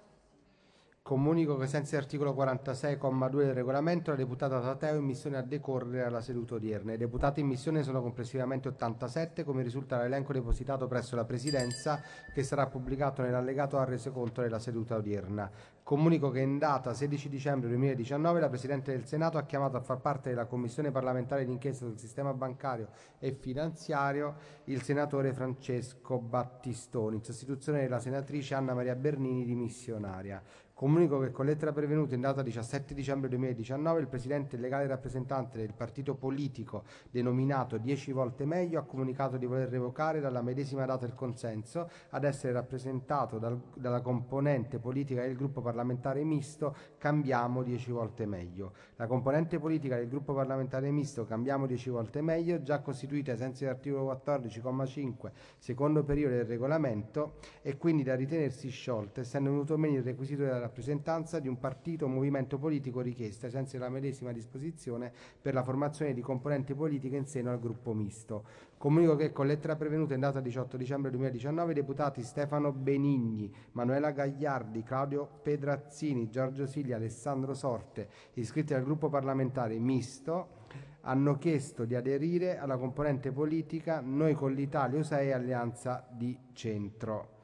Comunico che, senza l'articolo 46,2 del regolamento, la deputata Tateo è in missione a decorrere alla seduta odierna. I deputati in missione sono complessivamente 87, come risulta l'elenco depositato presso la Presidenza, che sarà pubblicato nell'allegato al resoconto della seduta odierna. Comunico che in data 16 dicembre 2019 la Presidente del Senato ha chiamato a far parte della Commissione parlamentare d'inchiesta sul sistema bancario e finanziario il senatore Francesco Battistoni, in sostituzione della senatrice Anna Maria Bernini, dimissionaria. Comunico che con lettera prevenuta in data 17 dicembre 2019 il Presidente e legale rappresentante del partito politico denominato 10 volte meglio ha comunicato di voler revocare dalla medesima data il consenso ad essere rappresentato dal, dalla componente politica del gruppo parlamentare misto Cambiamo 10 volte meglio. La componente politica del gruppo parlamentare misto Cambiamo 10 volte meglio, già costituita ai sensi dell'articolo 14,5 secondo periodo del regolamento, e quindi da ritenersi sciolta, essendo venuto meno il requisito della rappresentanza di un partito o movimento politico richiesta, ai sensi della medesima disposizione, per la formazione di componenti politiche in seno al gruppo misto. Comunico che con lettera prevenuta in data 18 dicembre 2019 i deputati Stefano Benigni, Manuela Gagliardi, Claudio Pedrazzini, Giorgio Sigli, Alessandro Sorte, iscritti al gruppo parlamentare misto, hanno chiesto di aderire alla componente politica Noi con l'Italia USA e Alleanza di Centro.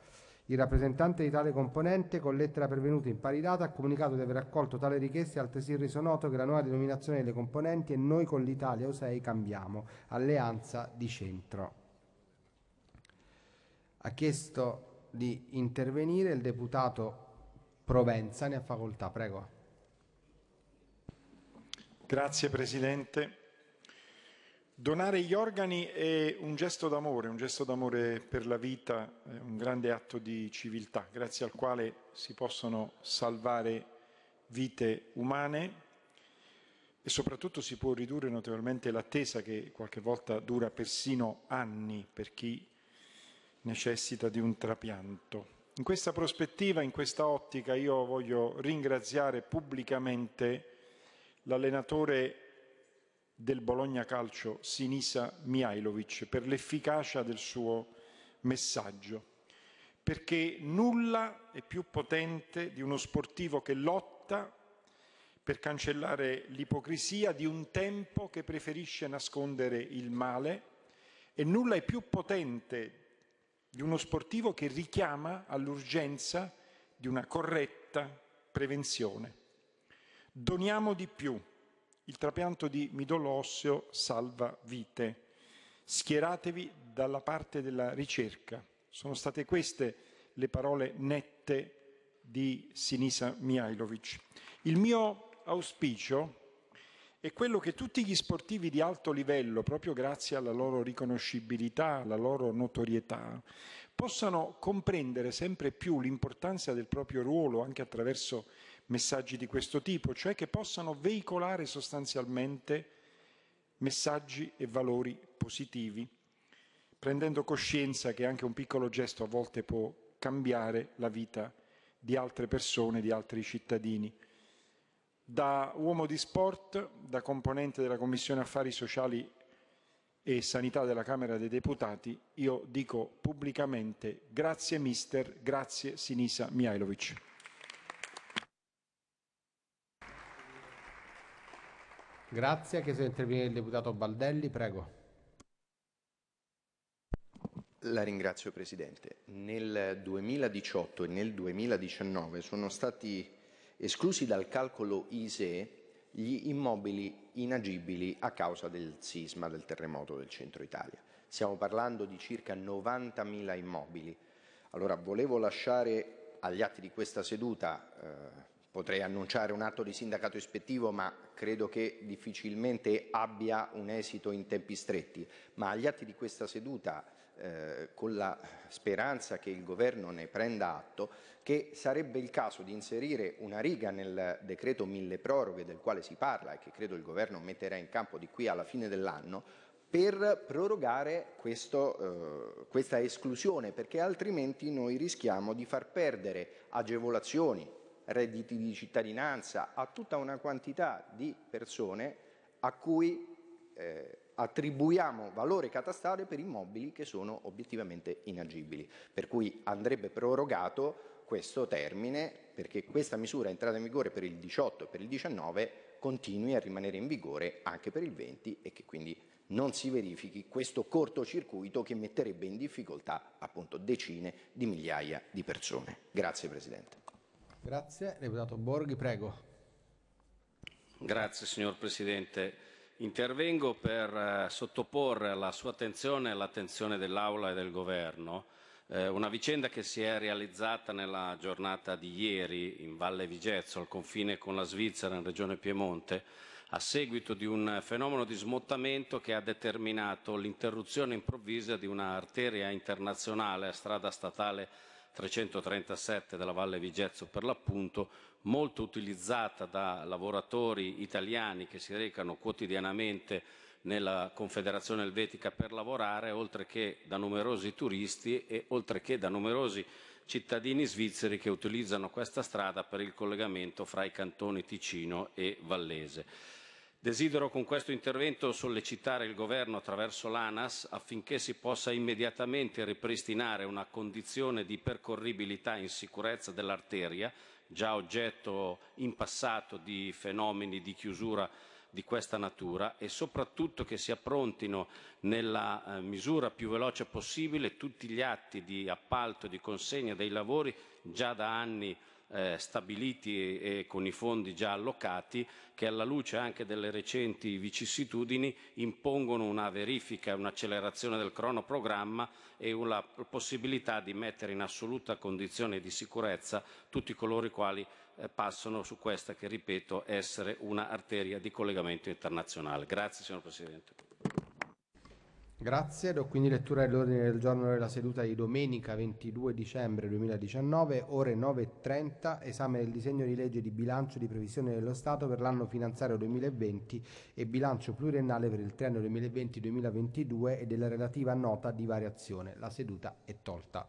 Il rappresentante di tale componente, con lettera pervenuta in pari data, ha comunicato di aver accolto tale richiesta e altresì reso noto che la nuova denominazione delle componenti è Noi con l'Italia Osei cambiamo, alleanza di centro. Ha chiesto di intervenire il deputato Provenza, ne ha facoltà, prego. Grazie Presidente. Donare gli organi è un gesto d'amore, un gesto d'amore per la vita, eh, un grande atto di civiltà, grazie al quale si possono salvare vite umane e soprattutto si può ridurre notevolmente l'attesa che qualche volta dura persino anni per chi necessita di un trapianto. In questa prospettiva, in questa ottica, io voglio ringraziare pubblicamente l'allenatore del Bologna Calcio Sinisa Mihailovic per l'efficacia del suo messaggio, perché nulla è più potente di uno sportivo che lotta per cancellare l'ipocrisia di un tempo che preferisce nascondere il male e nulla è più potente di uno sportivo che richiama all'urgenza di una corretta prevenzione. Doniamo di più il trapianto di midollo osseo salva vite. Schieratevi dalla parte della ricerca. Sono state queste le parole nette di Sinisa Mihailovic. Il mio auspicio è quello che tutti gli sportivi di alto livello, proprio grazie alla loro riconoscibilità, alla loro notorietà, possano comprendere sempre più l'importanza del proprio ruolo anche attraverso messaggi di questo tipo, cioè che possano veicolare sostanzialmente messaggi e valori positivi, prendendo coscienza che anche un piccolo gesto a volte può cambiare la vita di altre persone, di altri cittadini. Da uomo di sport, da componente della Commissione Affari Sociali e Sanità della Camera dei Deputati, io dico pubblicamente grazie mister, grazie Sinisa Mihailovic. Grazie, che se interviene il deputato Baldelli, prego. La ringrazio Presidente. Nel 2018 e nel 2019 sono stati esclusi dal calcolo ISE gli immobili inagibili a causa del sisma del terremoto del centro Italia. Stiamo parlando di circa 90.000 immobili. Allora volevo lasciare agli atti di questa seduta eh, Potrei annunciare un atto di sindacato ispettivo, ma credo che difficilmente abbia un esito in tempi stretti. Ma agli atti di questa seduta, eh, con la speranza che il Governo ne prenda atto, che sarebbe il caso di inserire una riga nel decreto mille proroghe del quale si parla e che credo il Governo metterà in campo di qui alla fine dell'anno, per prorogare questo, eh, questa esclusione, perché altrimenti noi rischiamo di far perdere agevolazioni, redditi di cittadinanza, a tutta una quantità di persone a cui eh, attribuiamo valore catastale per immobili che sono obiettivamente inagibili. Per cui andrebbe prorogato questo termine perché questa misura entrata in vigore per il 18 e per il 19 continui a rimanere in vigore anche per il 20 e che quindi non si verifichi questo cortocircuito che metterebbe in difficoltà appunto decine di migliaia di persone. Grazie Presidente. Grazie. Deputato Borghi, prego. Grazie signor Presidente. Intervengo per eh, sottoporre alla sua attenzione e all'attenzione dell'Aula e del Governo eh, una vicenda che si è realizzata nella giornata di ieri in Valle Vigezzo, al confine con la Svizzera, in regione Piemonte, a seguito di un fenomeno di smottamento che ha determinato l'interruzione improvvisa di una arteria internazionale a strada statale 337 della Valle Vigezzo per l'appunto, molto utilizzata da lavoratori italiani che si recano quotidianamente nella Confederazione Elvetica per lavorare, oltre che da numerosi turisti e oltre che da numerosi cittadini svizzeri che utilizzano questa strada per il collegamento fra i cantoni Ticino e Vallese. Desidero con questo intervento sollecitare il Governo attraverso l'ANAS affinché si possa immediatamente ripristinare una condizione di percorribilità in sicurezza dell'arteria, già oggetto in passato di fenomeni di chiusura di questa natura e soprattutto che si approntino nella eh, misura più veloce possibile tutti gli atti di appalto e di consegna dei lavori già da anni eh, stabiliti e, e, con i fondi già allocati che alla luce anche delle recenti vicissitudini impongono una verifica, un'accelerazione del cronoprogramma e una possibilità di mettere in assoluta condizione di sicurezza tutti coloro i quali eh, passano su questa che ripeto essere una arteria di collegamento internazionale. Grazie signor Presidente. Grazie, do quindi lettura dell'ordine del giorno della seduta di domenica 22 dicembre 2019, ore 9.30, esame del disegno di legge di bilancio di previsione dello Stato per l'anno finanziario 2020 e bilancio pluriennale per il triennio 2020-2022 e della relativa nota di variazione. La seduta è tolta.